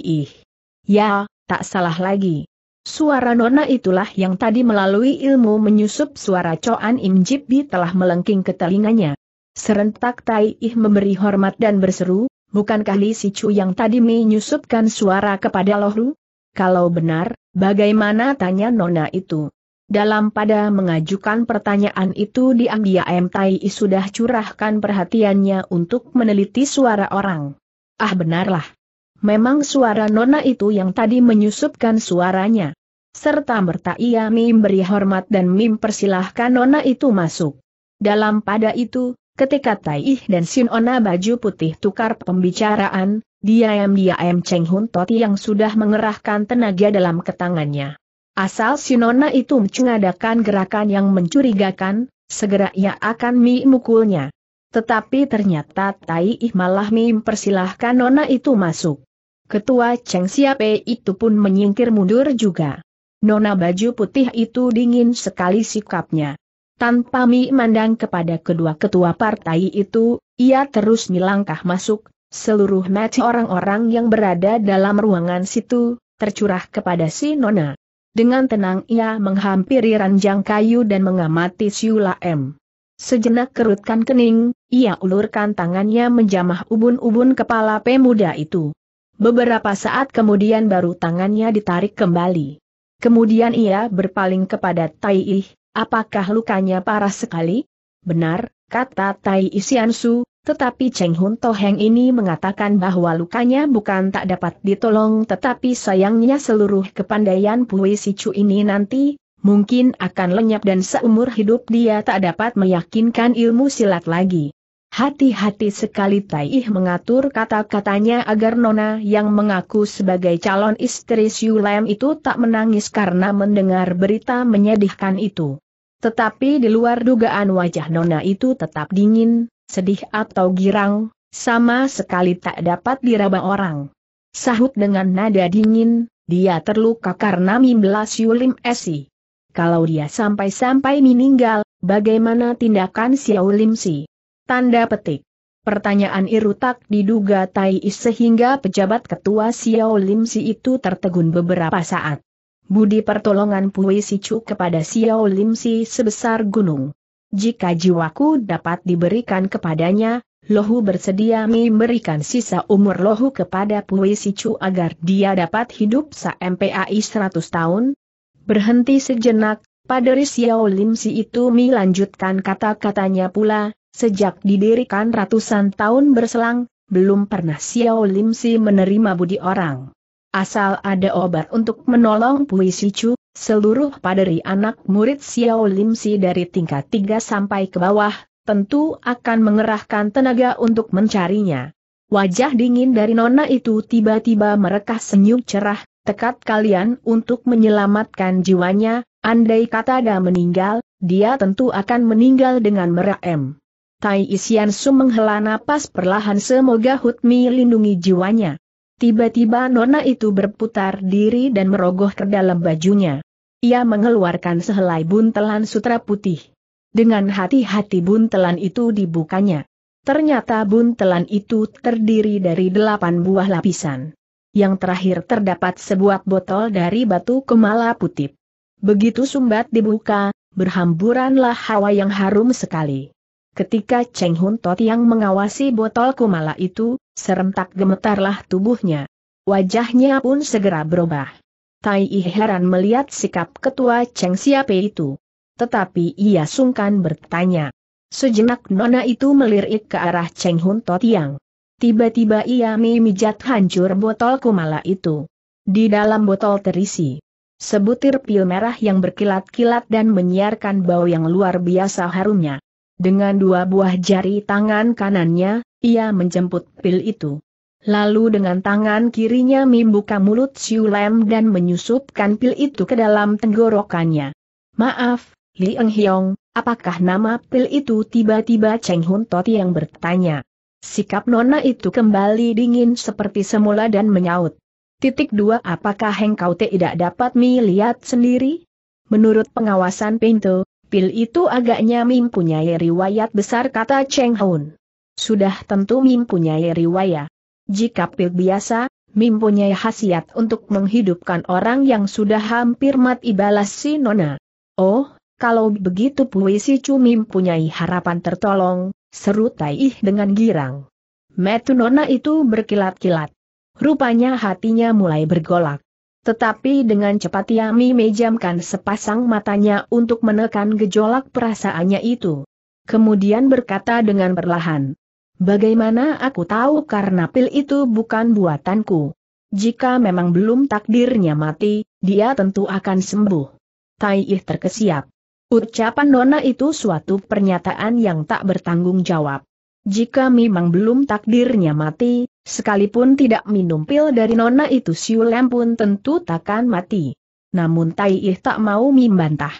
Speaker 1: Ya, tak salah lagi. Suara nona itulah yang tadi melalui ilmu menyusup suara Coan Im Jip telah melengking ke telinganya. Serentak Tai Ih memberi hormat dan berseru, bukankah Li Si Chu yang tadi menyusupkan suara kepada Lohru? Kalau benar, bagaimana tanya Nona itu? Dalam pada mengajukan pertanyaan itu diam M. Tai Ih sudah curahkan perhatiannya untuk meneliti suara orang. Ah benarlah. Memang suara Nona itu yang tadi menyusupkan suaranya. Serta merta ia memberi hormat dan mempersilahkan Nona itu masuk. Dalam pada itu, Ketika Tai Ih dan Ona baju putih tukar pembicaraan, diam-diam Cheng Hun Toti yang sudah mengerahkan tenaga dalam ketangannya. Asal Ona itu mengadakan gerakan yang mencurigakan, segera ia akan memukulnya. Tetapi ternyata Tai Ih malah mempersilahkan Nona itu masuk. Ketua Cheng Siape itu pun menyingkir mundur juga. Nona baju putih itu dingin sekali sikapnya. Tanpa mi mandang kepada kedua ketua partai itu, ia terus melangkah masuk, seluruh mata orang-orang yang berada dalam ruangan situ, tercurah kepada si Nona. Dengan tenang ia menghampiri ranjang kayu dan mengamati Siula M. Sejenak kerutkan kening, ia ulurkan tangannya menjamah ubun-ubun kepala pemuda itu. Beberapa saat kemudian baru tangannya ditarik kembali. Kemudian ia berpaling kepada Tai Ih, Apakah lukanya parah sekali? Benar, kata Tai Isiansu, tetapi Cheng Hun Toheng ini mengatakan bahwa lukanya bukan tak dapat ditolong tetapi sayangnya seluruh kepandaian Pui Sicu ini nanti, mungkin akan lenyap dan seumur hidup dia tak dapat meyakinkan ilmu silat lagi. Hati-hati sekali Tai Ih mengatur kata-katanya agar Nona yang mengaku sebagai calon istri Siu Lam itu tak menangis karena mendengar berita menyedihkan itu. Tetapi di luar dugaan wajah Nona itu tetap dingin, sedih atau girang, sama sekali tak dapat diraba orang. Sahut dengan nada dingin, dia terluka karena mimblas Yulim Esi. Kalau dia sampai-sampai meninggal, bagaimana tindakan Xiao Limsi? Si? Tanda petik. Pertanyaan Irutak diduga Tai sehingga pejabat ketua Xiao Limsi itu tertegun beberapa saat. Budi pertolongan Pui Sicu kepada Xiao Lim Si sebesar gunung. Jika jiwaku dapat diberikan kepadanya, Lohu bersedia memberikan sisa umur Lohu kepada Pui Sicu agar dia dapat hidup sampai 100 tahun. Berhenti sejenak, Paderi Xiao Lim Si itu melanjutkan kata-katanya pula, sejak didirikan ratusan tahun berselang, belum pernah Xiao Lim Si menerima budi orang. Asal ada obat untuk menolong Pui Sicu, seluruh paderi anak murid Xiao Lim Si dari tingkat 3 sampai ke bawah, tentu akan mengerahkan tenaga untuk mencarinya. Wajah dingin dari Nona itu tiba-tiba merekah senyum cerah, tekad kalian untuk menyelamatkan jiwanya, andai kata ada meninggal, dia tentu akan meninggal dengan merem. Tai Isian Su menghela napas perlahan semoga Hutmi lindungi jiwanya. Tiba-tiba nona itu berputar diri dan merogoh ke dalam bajunya. Ia mengeluarkan sehelai buntelan sutra putih. Dengan hati-hati buntelan itu dibukanya. Ternyata buntelan itu terdiri dari delapan buah lapisan. Yang terakhir terdapat sebuah botol dari batu kemala putih. Begitu sumbat dibuka, berhamburanlah hawa yang harum sekali. Ketika Cheng Hun Tot yang mengawasi botol kumala itu, serentak gemetarlah tubuhnya. Wajahnya pun segera berubah. Tai I heran melihat sikap ketua Cheng Siape itu. Tetapi ia sungkan bertanya. Sejenak nona itu melirik ke arah Cheng Hun Tot yang. Tiba-tiba ia memijat hancur botol kumala itu. Di dalam botol terisi sebutir pil merah yang berkilat-kilat dan menyiarkan bau yang luar biasa harumnya. Dengan dua buah jari tangan kanannya, ia menjemput pil itu. Lalu dengan tangan kirinya membuka mulut Siu Lem dan menyusupkan pil itu ke dalam tenggorokannya. Maaf, Li Eng Hiong, apakah nama pil itu tiba-tiba Cheng Hun Toti yang bertanya. Sikap nona itu kembali dingin seperti semula dan menyaut. Titik dua apakah engkau tidak dapat melihat sendiri? Menurut pengawasan pintu, Pil itu agaknya mempunyai riwayat besar kata Cheng Hoon. Sudah tentu mempunyai riwayat. Jika pil biasa, mempunyai khasiat untuk menghidupkan orang yang sudah hampir mati balas si Nona. Oh, kalau begitu puisi Chu mempunyai harapan tertolong, seru Taih dengan girang. Metu Nona itu berkilat-kilat. Rupanya hatinya mulai bergolak. Tetapi dengan cepat ia memejamkan sepasang matanya untuk menekan gejolak perasaannya itu. Kemudian berkata dengan perlahan, Bagaimana aku tahu karena pil itu bukan buatanku? Jika memang belum takdirnya mati, dia tentu akan sembuh. Tai Ih terkesiap. Ucapan Nona itu suatu pernyataan yang tak bertanggung jawab. Jika memang belum takdirnya mati, Sekalipun tidak minum pil dari nona itu Siu pun tentu takkan mati. Namun Tai Ih tak mau membantah.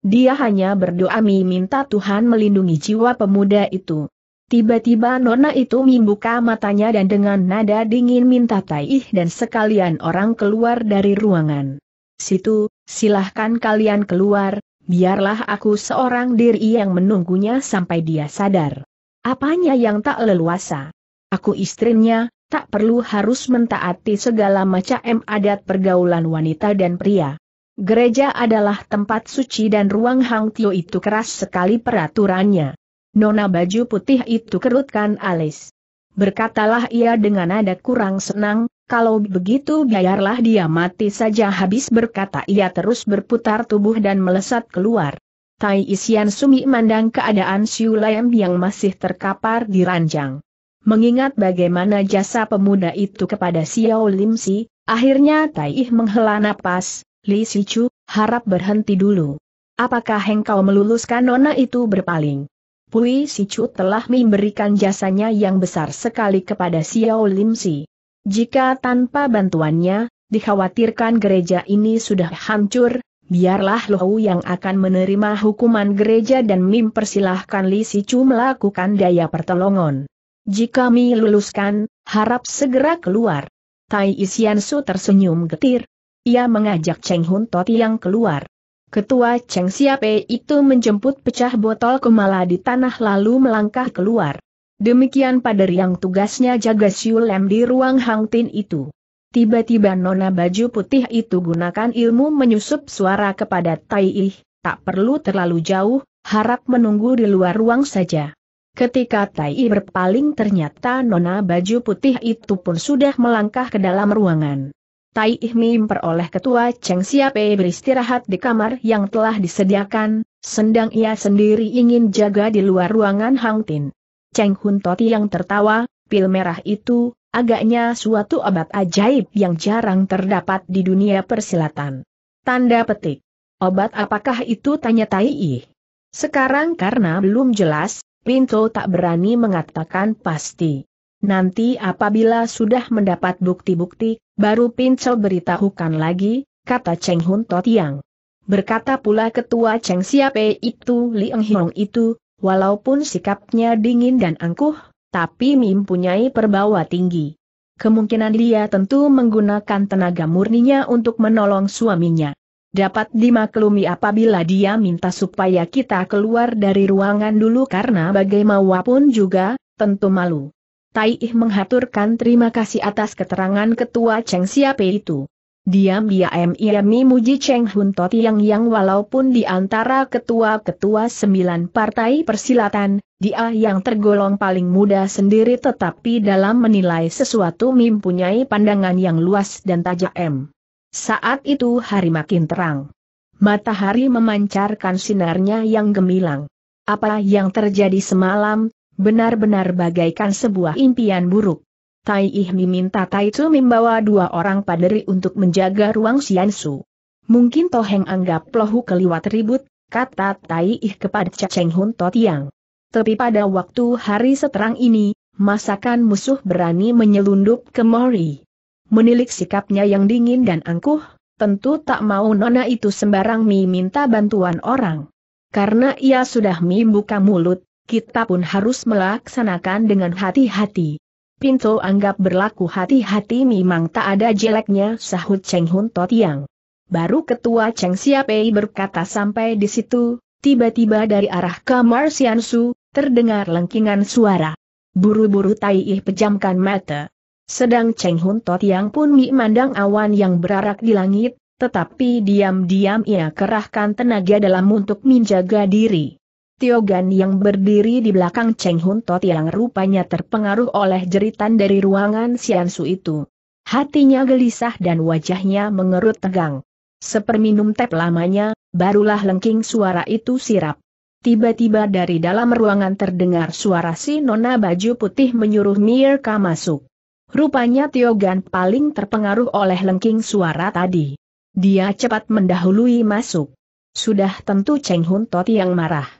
Speaker 1: Dia hanya berdoa Mi minta Tuhan melindungi jiwa pemuda itu. Tiba-tiba nona itu membuka matanya dan dengan nada dingin minta Tai Ih dan sekalian orang keluar dari ruangan. Situ, silahkan kalian keluar, biarlah aku seorang diri yang menunggunya sampai dia sadar. Apanya yang tak leluasa? Aku istrinya, tak perlu harus mentaati segala macam adat pergaulan wanita dan pria. Gereja adalah tempat suci dan ruang Hang Tio itu keras sekali peraturannya. Nona baju putih itu kerutkan alis. Berkatalah ia dengan nada kurang senang, kalau begitu biarlah dia mati saja habis berkata ia terus berputar tubuh dan melesat keluar. Tai Isian Sumi mandang keadaan Siu Lam yang masih terkapar di ranjang. Mengingat bagaimana jasa pemuda itu kepada Xiao Lim Si, akhirnya Tai Ih menghela napas, Li Si Chu, harap berhenti dulu. Apakah engkau meluluskan nona itu berpaling? Pui Si Chu telah memberikan jasanya yang besar sekali kepada Xiao Lim Si. Jika tanpa bantuannya, dikhawatirkan gereja ini sudah hancur, biarlah Lohu yang akan menerima hukuman gereja dan mempersilahkan Li Si Chu melakukan daya pertolongan. Jika Mi luluskan, harap segera keluar. Tai Isiansu tersenyum getir. Ia mengajak Cheng Hun Tot yang keluar. Ketua Cheng Siape itu menjemput pecah botol kemala di tanah lalu melangkah keluar. Demikian pada yang tugasnya jaga Siulem di ruang Hang Tin itu. Tiba-tiba nona baju putih itu gunakan ilmu menyusup suara kepada Tai Ih, tak perlu terlalu jauh, harap menunggu di luar ruang saja. Ketika Tai berpaling ternyata nona baju putih itu pun sudah melangkah ke dalam ruangan. Tai memperoleh ketua Cheng Siape beristirahat di kamar yang telah disediakan, sendang ia sendiri ingin jaga di luar ruangan Hang Tin. Cheng Hun Toti yang tertawa, pil merah itu, agaknya suatu obat ajaib yang jarang terdapat di dunia persilatan. Tanda petik. Obat apakah itu tanya Tai Sekarang karena belum jelas, Pinto tak berani mengatakan pasti. Nanti apabila sudah mendapat bukti-bukti, baru Pinto beritahukan lagi, kata Cheng Hun Totiang. Berkata pula ketua Cheng Siape itu Liang Hiong itu, walaupun sikapnya dingin dan angkuh, tapi mempunyai perbawa tinggi. Kemungkinan dia tentu menggunakan tenaga murninya untuk menolong suaminya dapat dimaklumi apabila dia minta supaya kita keluar dari ruangan dulu karena bagaimanapun juga, tentu malu. Taih menghaturkan terima kasih atas keterangan ketua Cheng Siape itu. Diam-diam ia memuji Cheng Hun Toti yang yang walaupun di antara ketua-ketua sembilan partai persilatan, dia yang tergolong paling muda sendiri tetapi dalam menilai sesuatu mempunyai pandangan yang luas dan tajam. Saat itu hari makin terang. Matahari memancarkan sinarnya yang gemilang. Apa yang terjadi semalam, benar-benar bagaikan sebuah impian buruk. Tai Ihmi minta Tai Tzu membawa dua orang paderi untuk menjaga ruang Siansu. Mungkin Toheng anggap lohu keliwat ribut, kata Tai Ih kepada Cheng Hun Totiang. Tapi pada waktu hari seterang ini, masakan musuh berani menyelundup ke Mori menilik sikapnya yang dingin dan angkuh, tentu tak mau Nona itu sembarang Mi minta bantuan orang. Karena ia sudah Mi buka mulut, kita pun harus melaksanakan dengan hati-hati. Pinto anggap berlaku hati-hati memang tak ada jeleknya sahut Cheng Hun Totiang. Baru ketua Cheng Siapei berkata sampai di situ, tiba-tiba dari arah kamar Siansu, terdengar lengkingan suara. Buru-buru Tai Ih pejamkan mata. Sedang Cheng Hun Tot yang pun memandang awan yang berarak di langit, tetapi diam-diam ia kerahkan tenaga dalam untuk menjaga diri. Tiogan yang berdiri di belakang Cheng Hun Tot yang rupanya terpengaruh oleh jeritan dari ruangan Su itu. Hatinya gelisah dan wajahnya mengerut tegang. Seperminum teh lamanya, barulah lengking suara itu sirap. Tiba-tiba dari dalam ruangan terdengar suara si nona baju putih menyuruh Mirka masuk. Rupanya Tiogan paling terpengaruh oleh lengking suara tadi. Dia cepat mendahului masuk. Sudah tentu Cheng Hun Tot yang marah.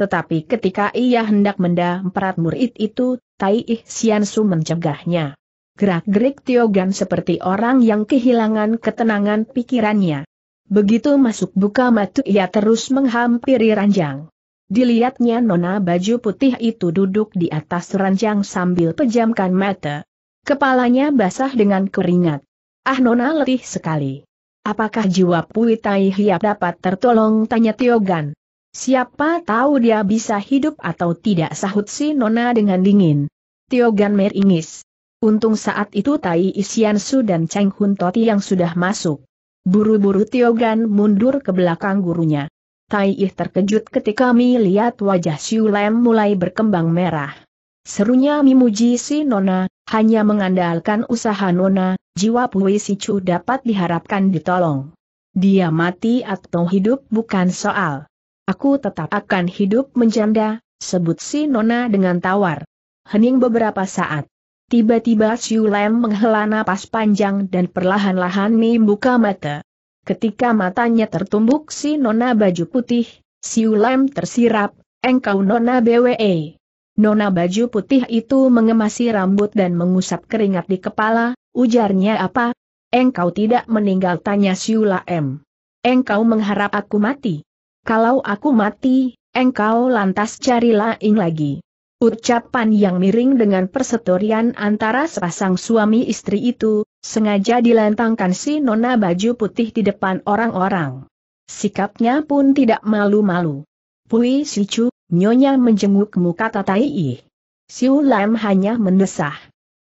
Speaker 1: Tetapi ketika ia hendak mendam perat murid itu, Tai Ih Sian Su mencegahnya. Gerak-gerik Tiogan seperti orang yang kehilangan ketenangan pikirannya. Begitu masuk buka matu ia terus menghampiri ranjang. Dilihatnya nona baju putih itu duduk di atas ranjang sambil pejamkan mata. Kepalanya basah dengan keringat. Ah Nona letih sekali. Apakah jiwa Pui Tai Hiap dapat tertolong tanya Tiogan. Siapa tahu dia bisa hidup atau tidak sahut si Nona dengan dingin. Tiogan meringis. Untung saat itu Tai Su dan Cheng Hun Toti yang sudah masuk. Buru-buru Tiogan mundur ke belakang gurunya. Tai Ih terkejut ketika melihat wajah Siu Lem mulai berkembang merah. Serunya mimuji si Nona, hanya mengandalkan usaha Nona, jiwa Pui Chu dapat diharapkan ditolong. Dia mati atau hidup bukan soal. Aku tetap akan hidup menjanda, sebut si Nona dengan tawar. Hening beberapa saat. Tiba-tiba Siu Lem menghela napas panjang dan perlahan-lahan membuka mata. Ketika matanya tertumbuk si Nona baju putih, Siu Lem tersirap, engkau Nona BWE. Nona baju putih itu mengemasi rambut dan mengusap keringat di kepala, ujarnya apa? Engkau tidak meninggal tanya Siula M. Engkau mengharap aku mati. Kalau aku mati, engkau lantas carilah lain lagi. Ucapan yang miring dengan persetorian antara sepasang suami istri itu, sengaja dilantangkan si nona baju putih di depan orang-orang. Sikapnya pun tidak malu-malu. Pui Sicu, Nyonya menjenguk muka Tatai. Siu Lam hanya mendesah.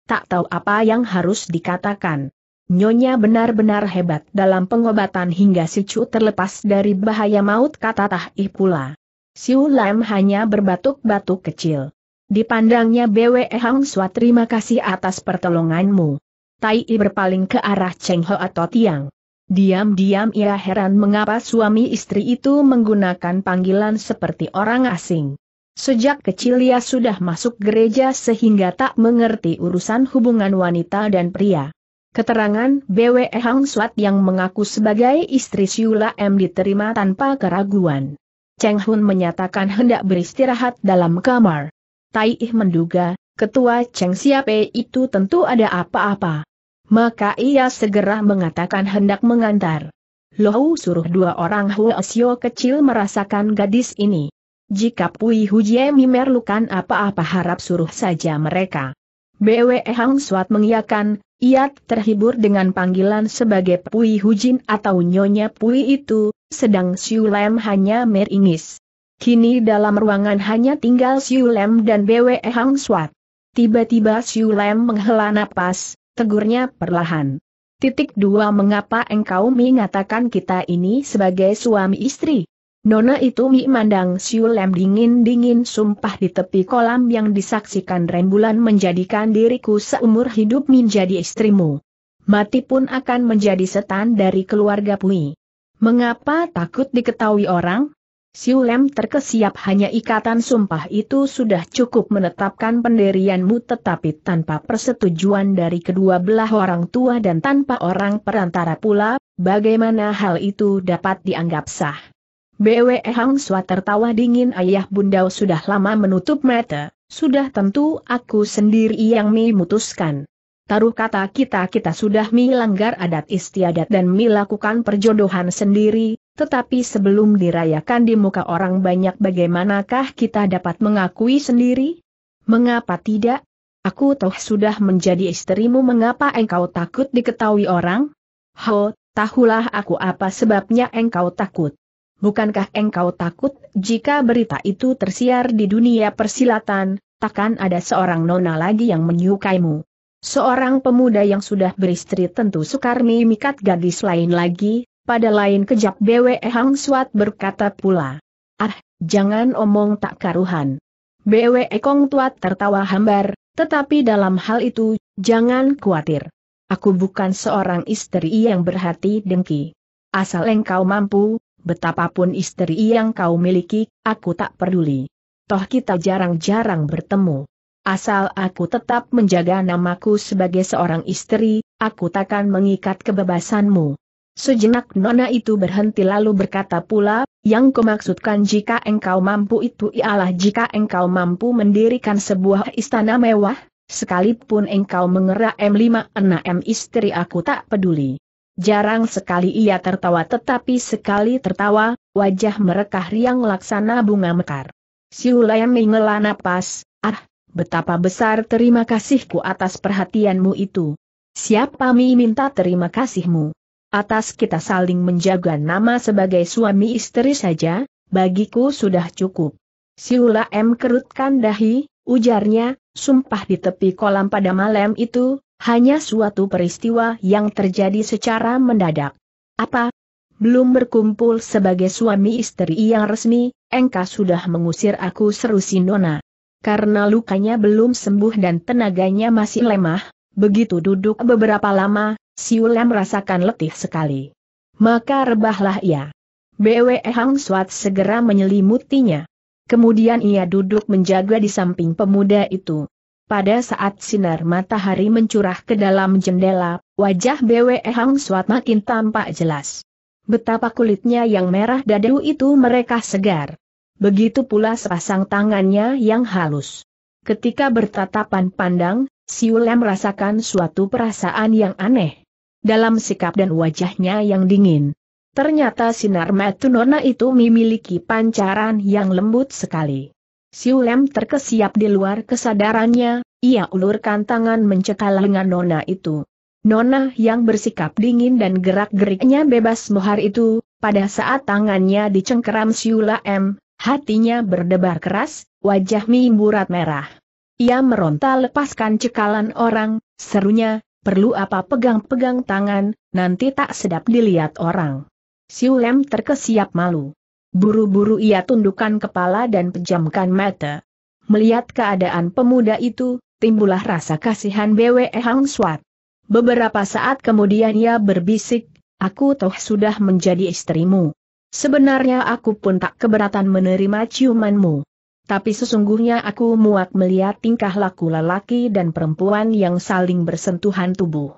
Speaker 1: Tak tahu apa yang harus dikatakan. Nyonya benar-benar hebat dalam pengobatan hingga si Chu terlepas dari bahaya maut kata Tai pula. Siu Lam hanya berbatuk-batuk kecil. Dipandangnya Bwe Hang Sua terima kasih atas pertolonganmu. Tai berpaling ke arah Cheng Ho atau Tiang. Diam-diam ia heran mengapa suami istri itu menggunakan panggilan seperti orang asing. Sejak kecil ia sudah masuk gereja sehingga tak mengerti urusan hubungan wanita dan pria. Keterangan BWE Hang Swat yang mengaku sebagai istri Siula M diterima tanpa keraguan. Cheng Hun menyatakan hendak beristirahat dalam kamar. Tai Ih menduga, ketua Cheng Siapai itu tentu ada apa-apa. Maka ia segera mengatakan hendak mengantar. Lohu suruh dua orang Huasio kecil merasakan gadis ini. Jika Pui Hujie memerlukan apa-apa harap suruh saja mereka. BWE Hang Suat mengiakan, ia terhibur dengan panggilan sebagai Pui Hujin atau Nyonya Pui itu, sedang Siu Lem hanya meringis. Kini dalam ruangan hanya tinggal Siu Lem dan BWE Hang Suat. Tiba-tiba Siu Lem menghela napas, tegurnya perlahan. Titik dua mengapa engkau mengatakan kita ini sebagai suami istri? Nona itu mi mandang siulem dingin-dingin sumpah di tepi kolam yang disaksikan rembulan menjadikan diriku seumur hidup menjadi istrimu. Mati pun akan menjadi setan dari keluarga Pui. Mengapa takut diketahui orang? Siu terkesiap hanya ikatan sumpah itu sudah cukup menetapkan pendirianmu tetapi tanpa persetujuan dari kedua belah orang tua dan tanpa orang perantara pula, bagaimana hal itu dapat dianggap sah? BWE Hang Sua tertawa dingin ayah bundau sudah lama menutup mata, sudah tentu aku sendiri yang memutuskan. Taruh kata kita kita sudah melanggar adat istiadat dan melakukan perjodohan sendiri, tetapi sebelum dirayakan di muka orang banyak bagaimanakah kita dapat mengakui sendiri? Mengapa tidak? Aku toh sudah menjadi istrimu mengapa engkau takut diketahui orang? Ho, tahulah aku apa sebabnya engkau takut. Bukankah engkau takut jika berita itu tersiar di dunia persilatan, takkan ada seorang nona lagi yang menyukaimu? Seorang pemuda yang sudah beristri tentu sukar memikat gadis lain lagi, pada lain kejap BWE Hang Suat berkata pula. Ah, jangan omong tak karuhan. BWE Kong Tuat tertawa hambar, tetapi dalam hal itu, jangan khawatir. Aku bukan seorang istri yang berhati dengki. Asal engkau mampu, betapapun istri yang kau miliki, aku tak peduli. Toh kita jarang-jarang bertemu. Asal aku tetap menjaga namaku sebagai seorang istri, aku takkan mengikat kebebasanmu. Sejenak nona itu berhenti lalu berkata pula, yang kumaksudkan jika engkau mampu itu ialah jika engkau mampu mendirikan sebuah istana mewah, sekalipun engkau mengera M56M 5 istri aku tak peduli. Jarang sekali ia tertawa tetapi sekali tertawa, wajah merekah riang laksana bunga mekar. Siulaya mengela napas, ah, betapa besar terima kasihku atas perhatianmu itu. Siapa mi minta terima kasihmu? Atas kita saling menjaga nama sebagai suami istri saja, bagiku sudah cukup. Siula M kerutkan dahi, ujarnya, sumpah di tepi kolam pada malam itu, hanya suatu peristiwa yang terjadi secara mendadak. Apa? Belum berkumpul sebagai suami istri yang resmi, engkau sudah mengusir aku seru Sinona. Karena lukanya belum sembuh dan tenaganya masih lemah, begitu duduk beberapa lama, Siula merasakan letih sekali. Maka rebahlah ia. Bwe Hang Swat segera menyelimutinya. Kemudian ia duduk menjaga di samping pemuda itu. Pada saat sinar matahari mencurah ke dalam jendela, wajah Bwe Hang Swat makin tampak jelas. Betapa kulitnya yang merah dadu itu mereka segar. Begitu pula sepasang tangannya yang halus. Ketika bertatapan pandang, Siule merasakan suatu perasaan yang aneh dalam sikap dan wajahnya yang dingin. Ternyata sinar Nona itu memiliki pancaran yang lembut sekali. Siulem terkesiap di luar kesadarannya, ia ulurkan tangan mencekal lengan Nona itu. Nona yang bersikap dingin dan gerak-geriknya bebas mohar itu, pada saat tangannya dicengkeram Siula M, hatinya berdebar keras, wajah mimburat merah. Ia meronta lepaskan cekalan orang, serunya, perlu apa pegang-pegang tangan, nanti tak sedap dilihat orang. Siu Lem terkesiap malu. Buru-buru ia tundukkan kepala dan pejamkan mata. Melihat keadaan pemuda itu, timbullah rasa kasihan BWE Hang Swat. Beberapa saat kemudian ia berbisik, aku toh sudah menjadi istrimu. Sebenarnya aku pun tak keberatan menerima ciumanmu tapi sesungguhnya aku muak melihat tingkah laku lelaki dan perempuan yang saling bersentuhan tubuh.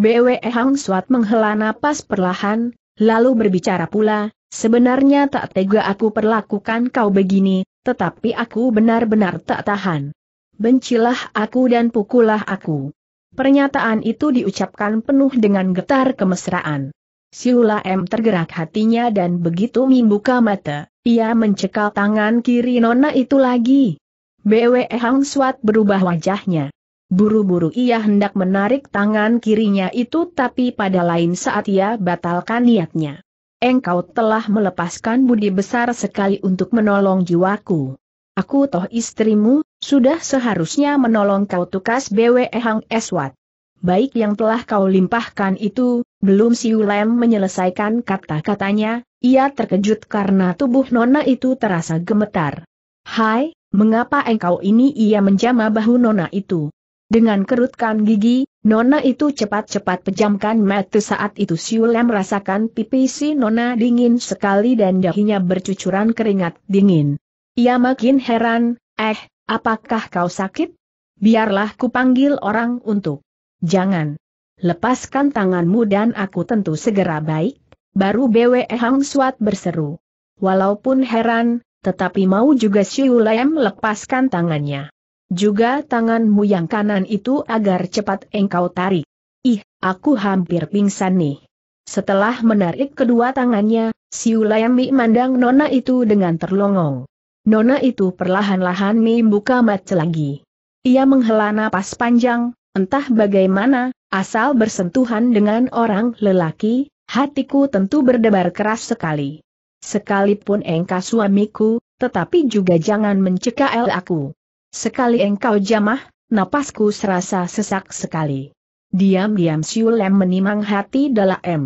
Speaker 1: BWE Hang Suat menghela napas perlahan, lalu berbicara pula, sebenarnya tak tega aku perlakukan kau begini, tetapi aku benar-benar tak tahan. Bencilah aku dan pukullah aku. Pernyataan itu diucapkan penuh dengan getar kemesraan. Siula M tergerak hatinya dan begitu membuka mata, ia mencekal tangan kiri Nona itu lagi. Bwe Hang Swat berubah wajahnya. Buru-buru ia hendak menarik tangan kirinya itu tapi pada lain saat ia batalkan niatnya. Engkau telah melepaskan budi besar sekali untuk menolong jiwaku. Aku toh istrimu, sudah seharusnya menolong kau tukas BWE Hang Swat. Baik yang telah kau limpahkan itu, belum si Ulem menyelesaikan kata-katanya, ia terkejut karena tubuh Nona itu terasa gemetar. Hai, mengapa engkau ini ia menjama bahu Nona itu? Dengan kerutkan gigi, Nona itu cepat-cepat pejamkan mata saat itu Ulem merasakan pipi si Nona dingin sekali dan dahinya bercucuran keringat dingin. Ia makin heran, eh, apakah kau sakit? Biarlah kupanggil orang untuk. Jangan lepaskan tanganmu dan aku tentu segera baik, baru BWE Hang Suat berseru. Walaupun heran, tetapi mau juga Siu Lem lepaskan tangannya. Juga tanganmu yang kanan itu agar cepat engkau tarik. Ih, aku hampir pingsan nih. Setelah menarik kedua tangannya, Siu Layami memandang Nona itu dengan terlongong. Nona itu perlahan-lahan membuka mata lagi. Ia menghela napas panjang, entah bagaimana, Asal bersentuhan dengan orang lelaki, hatiku tentu berdebar keras sekali. Sekalipun engkau suamiku, tetapi juga jangan mencekal aku. Sekali engkau jamah, napasku serasa sesak sekali. Diam-diam Siulem menimang hati dalam m.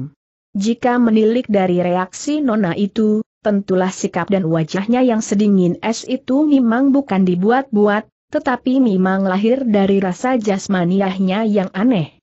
Speaker 1: Jika menilik dari reaksi Nona itu, tentulah sikap dan wajahnya yang sedingin es itu memang bukan dibuat-buat, tetapi memang lahir dari rasa jasmaniahnya yang aneh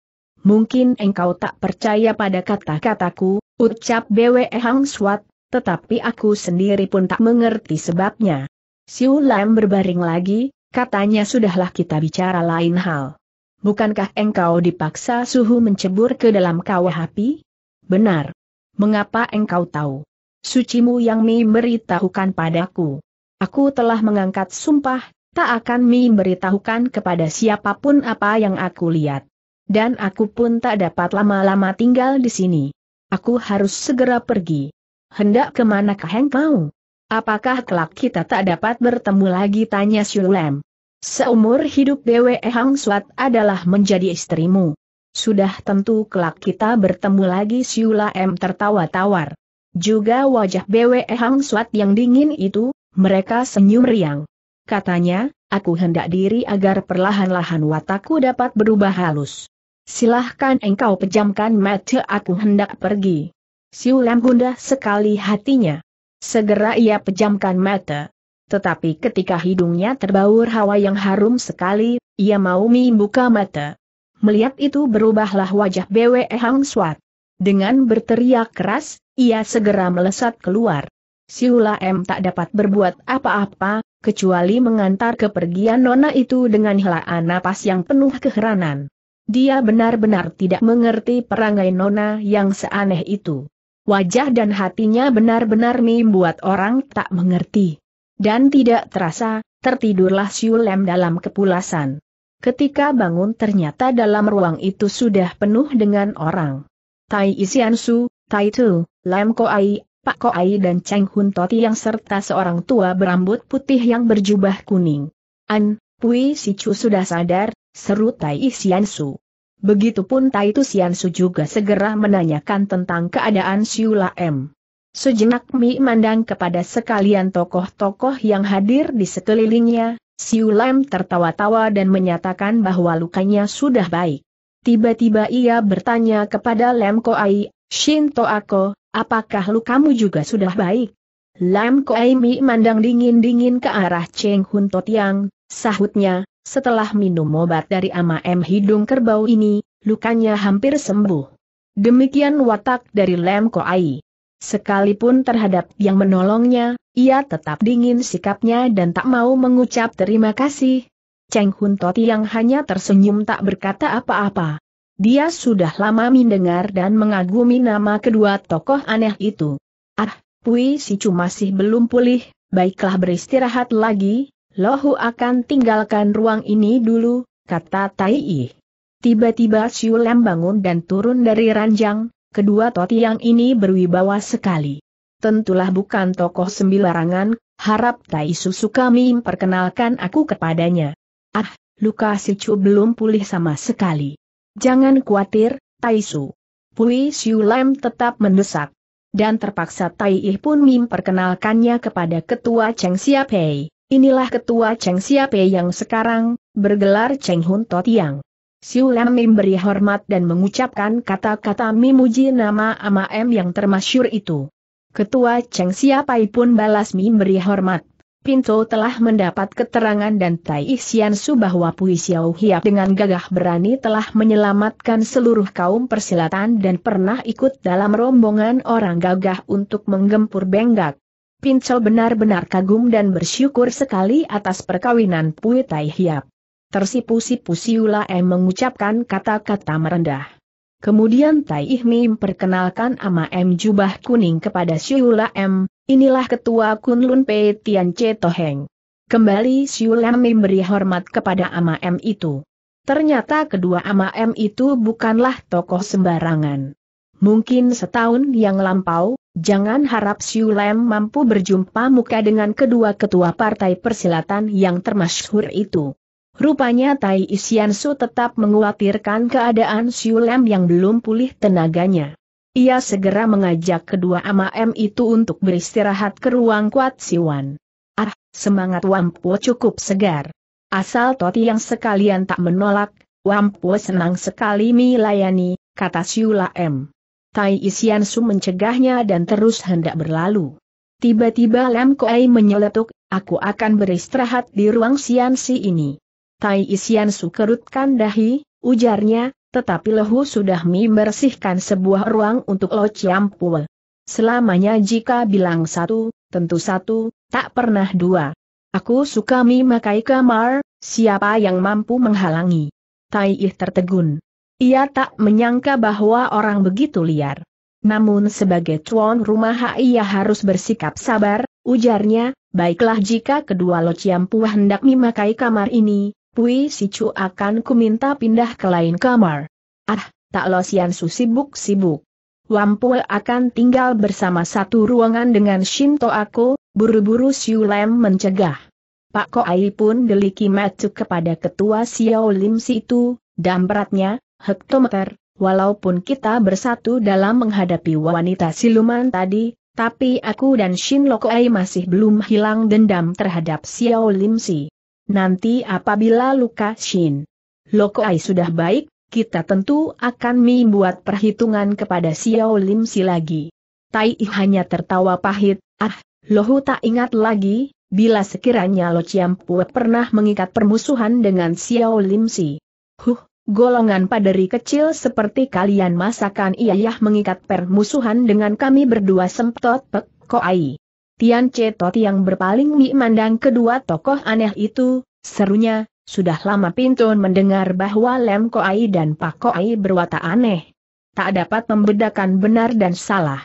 Speaker 1: mungkin engkau tak percaya pada kata-kataku, ucap BWE Hang Swat, tetapi aku sendiri pun tak mengerti sebabnya. Siu Lam berbaring lagi, katanya sudahlah kita bicara lain hal. Bukankah engkau dipaksa suhu mencebur ke dalam kawah api? Benar. Mengapa engkau tahu? Sucimu yang mi beritahukan padaku. Aku telah mengangkat sumpah, tak akan mi beritahukan kepada siapapun apa yang aku lihat dan aku pun tak dapat lama-lama tinggal di sini. Aku harus segera pergi. Hendak kemana mau? Apakah kelak kita tak dapat bertemu lagi? Tanya Sulem? Seumur hidup Dewe Hang Suat adalah menjadi istrimu. Sudah tentu kelak kita bertemu lagi Siula M tertawa tawar. Juga wajah Bwe Hang Suat yang dingin itu, mereka senyum riang. Katanya, aku hendak diri agar perlahan-lahan watakku dapat berubah halus. Silahkan engkau pejamkan mata aku hendak pergi. Siulam gundah sekali hatinya. Segera ia pejamkan mata. Tetapi ketika hidungnya terbaur hawa yang harum sekali, ia mau membuka mata. Melihat itu berubahlah wajah BWE Hang Swat. Dengan berteriak keras, ia segera melesat keluar. Siula M tak dapat berbuat apa-apa, kecuali mengantar kepergian nona itu dengan helaan napas yang penuh keheranan. Dia benar-benar tidak mengerti perangai Nona yang seaneh itu. Wajah dan hatinya benar-benar membuat orang tak mengerti. Dan tidak terasa, tertidurlah Siulem dalam kepulasan. Ketika bangun ternyata dalam ruang itu sudah penuh dengan orang. Tai Isiansu, Tai Tu, Lam Koai, Pak Koai dan Cheng Hun Toti yang serta seorang tua berambut putih yang berjubah kuning. An, Pui Sichu sudah sadar, seru Tai Xiansu. Begitupun Tai Xiansu juga segera menanyakan tentang keadaan Siula M. Sejenak Mi mandang kepada sekalian tokoh-tokoh yang hadir di sekelilingnya, Siulam tertawa-tawa dan menyatakan bahwa lukanya sudah baik. Tiba-tiba ia bertanya kepada Lam Ai, Shinto Ako, apakah lukamu juga sudah baik? Lam Koai Mi mandang dingin-dingin ke arah Cheng Hun Totiang, sahutnya, setelah minum obat dari ama m hidung kerbau ini, lukanya hampir sembuh. Demikian watak dari Lem Koai. Sekalipun terhadap yang menolongnya, ia tetap dingin sikapnya dan tak mau mengucap terima kasih. Cheng Hun Toti yang hanya tersenyum tak berkata apa-apa. Dia sudah lama mendengar dan mengagumi nama kedua tokoh aneh itu. Ah, Pui Sicu masih belum pulih, baiklah beristirahat lagi, Lohu akan tinggalkan ruang ini dulu, kata Tai Yi. Tiba-tiba Siu Lem bangun dan turun dari ranjang, kedua toti yang ini berwibawa sekali. Tentulah bukan tokoh sembilarangan, harap Tai Susu kami memperkenalkan aku kepadanya. Ah, luka Chu belum pulih sama sekali. Jangan khawatir, Tai Su. Pui Siu Lem tetap mendesak. Dan terpaksa Tai Yi pun memperkenalkannya kepada ketua Cheng Xiapei. Inilah ketua Cheng Siape yang sekarang, bergelar Cheng Hun Totiang. Siu Lam memberi hormat dan mengucapkan kata-kata memuji nama Ama M yang termasyur itu. Ketua Cheng Siapai pun balas memberi hormat. Pinto telah mendapat keterangan dan Tai Ixian Su bahwa Pui Xiao Hiap dengan gagah berani telah menyelamatkan seluruh kaum persilatan dan pernah ikut dalam rombongan orang gagah untuk menggempur Benggak. Pincel benar-benar kagum dan bersyukur sekali atas perkawinan Pui Tai Hiap. Tersipu-sipu Siula M mengucapkan kata-kata merendah. Kemudian Tai Ihmi memperkenalkan ama M jubah kuning kepada Siula M, inilah ketua Kunlun Pei Tian Che Toheng. Kembali Siula M memberi hormat kepada ama M itu. Ternyata kedua ama M itu bukanlah tokoh sembarangan. Mungkin setahun yang lampau, jangan harap Siu Lem mampu berjumpa muka dengan kedua ketua partai persilatan yang termasyhur itu. Rupanya Tai Isian Su tetap menguatirkan keadaan Siu Lem yang belum pulih tenaganya. Ia segera mengajak kedua ama m itu untuk beristirahat ke ruang kuat Siwan. Ah, semangat Wampu cukup segar. Asal Toti yang sekalian tak menolak, Wampu senang sekali melayani, kata Siu Lem. Tai Isian Su mencegahnya dan terus hendak berlalu. Tiba-tiba Lam Koei menyeletuk, aku akan beristirahat di ruang siansi ini. Tai Isian Su kerutkan dahi, ujarnya, tetapi Lehu sudah membersihkan sebuah ruang untuk Lo Chiampul. Selamanya jika bilang satu, tentu satu, tak pernah dua. Aku suka memakai kamar, siapa yang mampu menghalangi. Tai Ih tertegun. Ia tak menyangka bahwa orang begitu liar. Namun sebagai tuan rumah ia harus bersikap sabar, ujarnya, baiklah jika kedua Lo Ciampu hendak memakai kamar ini, Pui si cu akan kuminta pindah ke lain kamar. Ah, tak Lo Siansu sibuk-sibuk. Wampul akan tinggal bersama satu ruangan dengan Shinto aku, buru-buru Siu Lem mencegah. Pak Koai pun deliki matuk kepada ketua Xiao Lim situ, dan beratnya, hektometer, walaupun kita bersatu dalam menghadapi wanita siluman tadi, tapi aku dan Shin Lokoai masih belum hilang dendam terhadap Xiao Lim Si. Nanti apabila luka Shin Lokoai sudah baik, kita tentu akan membuat perhitungan kepada Xiao Lim Si lagi. Tai hanya tertawa pahit, ah, Lohu tak ingat lagi, bila sekiranya Lo Pue pernah mengikat permusuhan dengan Xiao Lim Si. Huh, Golongan paderi kecil seperti kalian masakan iayah iya, mengikat permusuhan dengan kami berdua semptot pek koai. Tian Cetot yang berpaling memandang kedua tokoh aneh itu, serunya, sudah lama pintu mendengar bahwa Lem Koai dan Pak Koai berwata aneh. Tak dapat membedakan benar dan salah.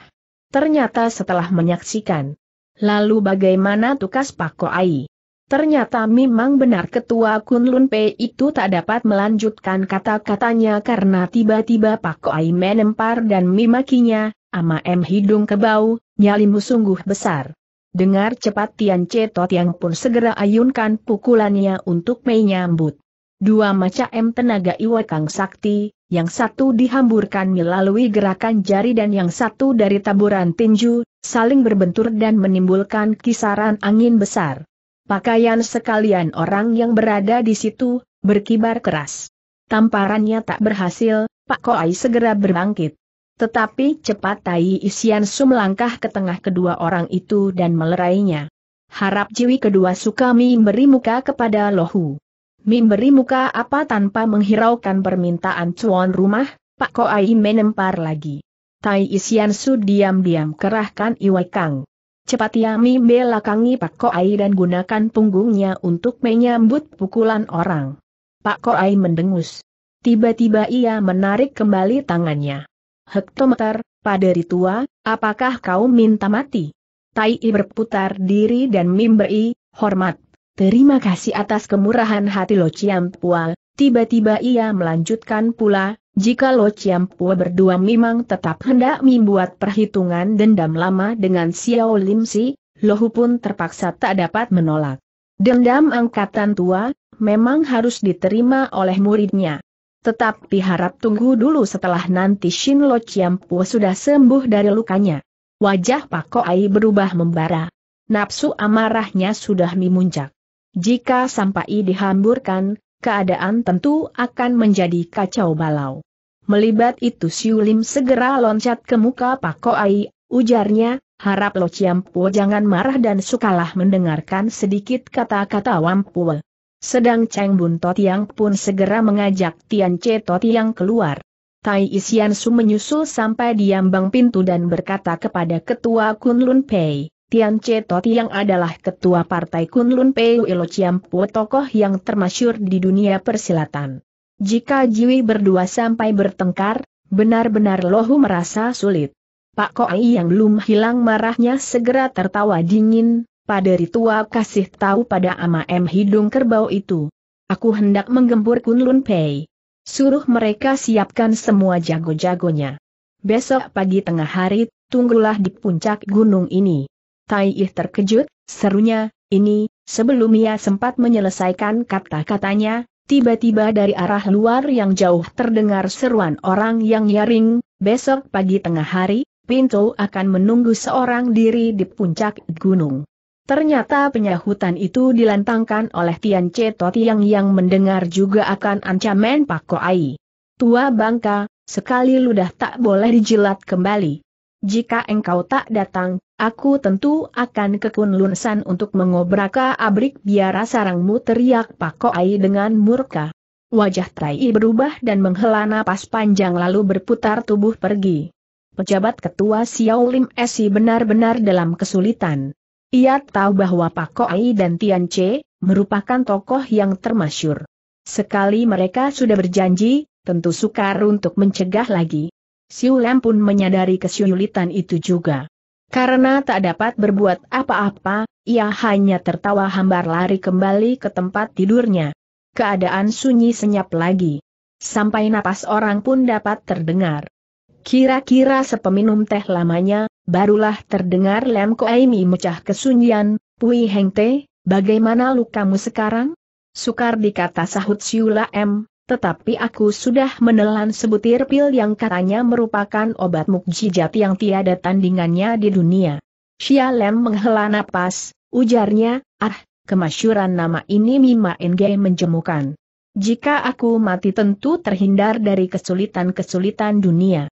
Speaker 1: Ternyata setelah menyaksikan. Lalu bagaimana tukas Pak Koai? Ternyata memang benar ketua Kunlun P itu tak dapat melanjutkan kata-katanya karena tiba-tiba Pak Koai menempar dan memakinya, ama M hidung kebau, nyalimu sungguh besar. Dengar cepat Tian Cetot yang pun segera ayunkan pukulannya untuk menyambut. Dua macam tenaga iwakang sakti, yang satu dihamburkan melalui gerakan jari dan yang satu dari taburan tinju, saling berbentur dan menimbulkan kisaran angin besar. Pakaian sekalian orang yang berada di situ, berkibar keras. Tamparannya tak berhasil, Pak Koai segera berbangkit. Tetapi cepat Tai Isian Su melangkah ke tengah kedua orang itu dan melerainya. Harap jiwi kedua suka memberi muka kepada Lohu. Memberi muka apa tanpa menghiraukan permintaan cuan rumah, Pak Koai menempar lagi. Tai Isian Su diam-diam kerahkan Iwai Kang. Cepat Yami belakangi Pak Koai dan gunakan punggungnya untuk menyambut pukulan orang. Pak Koai mendengus. Tiba-tiba ia menarik kembali tangannya. Hektometer, pada ritua, apakah kau minta mati? Tai I berputar diri dan memberi, hormat. Terima kasih atas kemurahan hati Lo Ciampua. Tiba-tiba ia melanjutkan pula, jika Lo Pua berdua memang tetap hendak membuat perhitungan dendam lama dengan Xiao Lim Si, Hu pun terpaksa tak dapat menolak. Dendam angkatan tua, memang harus diterima oleh muridnya. Tetapi harap tunggu dulu setelah nanti Shin Lo Pua sudah sembuh dari lukanya. Wajah Pak Ai berubah membara. Nafsu amarahnya sudah memuncak. Jika sampai dihamburkan, keadaan tentu akan menjadi kacau balau. Melibat itu Siulim segera loncat ke muka Pak Ai, ujarnya, harap Lo Ciampo jangan marah dan sukalah mendengarkan sedikit kata-kata Wampul. Sedang Cheng Bun Totiang pun segera mengajak Tian Che Totiang keluar. Tai Isian Su menyusul sampai di ambang pintu dan berkata kepada ketua Kunlun Pei, Tian Che Toti yang adalah ketua partai Kunlun Puelo Ciampu tokoh yang termasyur di dunia persilatan. Jika Jiwi berdua sampai bertengkar, benar-benar Lohu merasa sulit. Pak Koi yang belum hilang marahnya segera tertawa dingin, pada ritual kasih tahu pada ama M hidung kerbau itu. Aku hendak menggempur Kunlun Pei. Suruh mereka siapkan semua jago-jagonya. Besok pagi tengah hari, tunggulah di puncak gunung ini. Tai Ih terkejut, serunya, ini, sebelum ia sempat menyelesaikan kata-katanya, tiba-tiba dari arah luar yang jauh terdengar seruan orang yang nyaring, besok pagi tengah hari, Pinto akan menunggu seorang diri di puncak gunung. Ternyata penyahutan itu dilantangkan oleh Tian Cetot yang yang mendengar juga akan ancaman Pak Koai. Tua bangka, sekali ludah tak boleh dijilat kembali. Jika engkau tak datang, Aku tentu akan ke Kunlun untuk mengobraka abrik biara sarangmu teriak Pak Koai dengan murka. Wajah Tai berubah dan menghela napas panjang lalu berputar tubuh pergi. Pejabat ketua Xiao Lim Si benar-benar dalam kesulitan. Ia tahu bahwa Pak Koai dan Tian Che merupakan tokoh yang termasyur. Sekali mereka sudah berjanji, tentu sukar untuk mencegah lagi. Xiao Lim pun menyadari kesulitan itu juga. Karena tak dapat berbuat apa-apa, ia hanya tertawa hambar lari kembali ke tempat tidurnya. Keadaan sunyi senyap lagi. Sampai napas orang pun dapat terdengar. Kira-kira sepeminum teh lamanya, barulah terdengar Lem Koemi mecah kesunyian, Pui Heng Te, bagaimana lukamu sekarang? Sukar dikata sahut Siula M, tetapi aku sudah menelan sebutir pil yang katanya merupakan obat mukjizat yang tiada tandingannya di dunia. Xia menghela napas, ujarnya, ah, kemasyuran nama ini Mima Enge menjemukan. Jika aku mati tentu terhindar dari kesulitan-kesulitan dunia.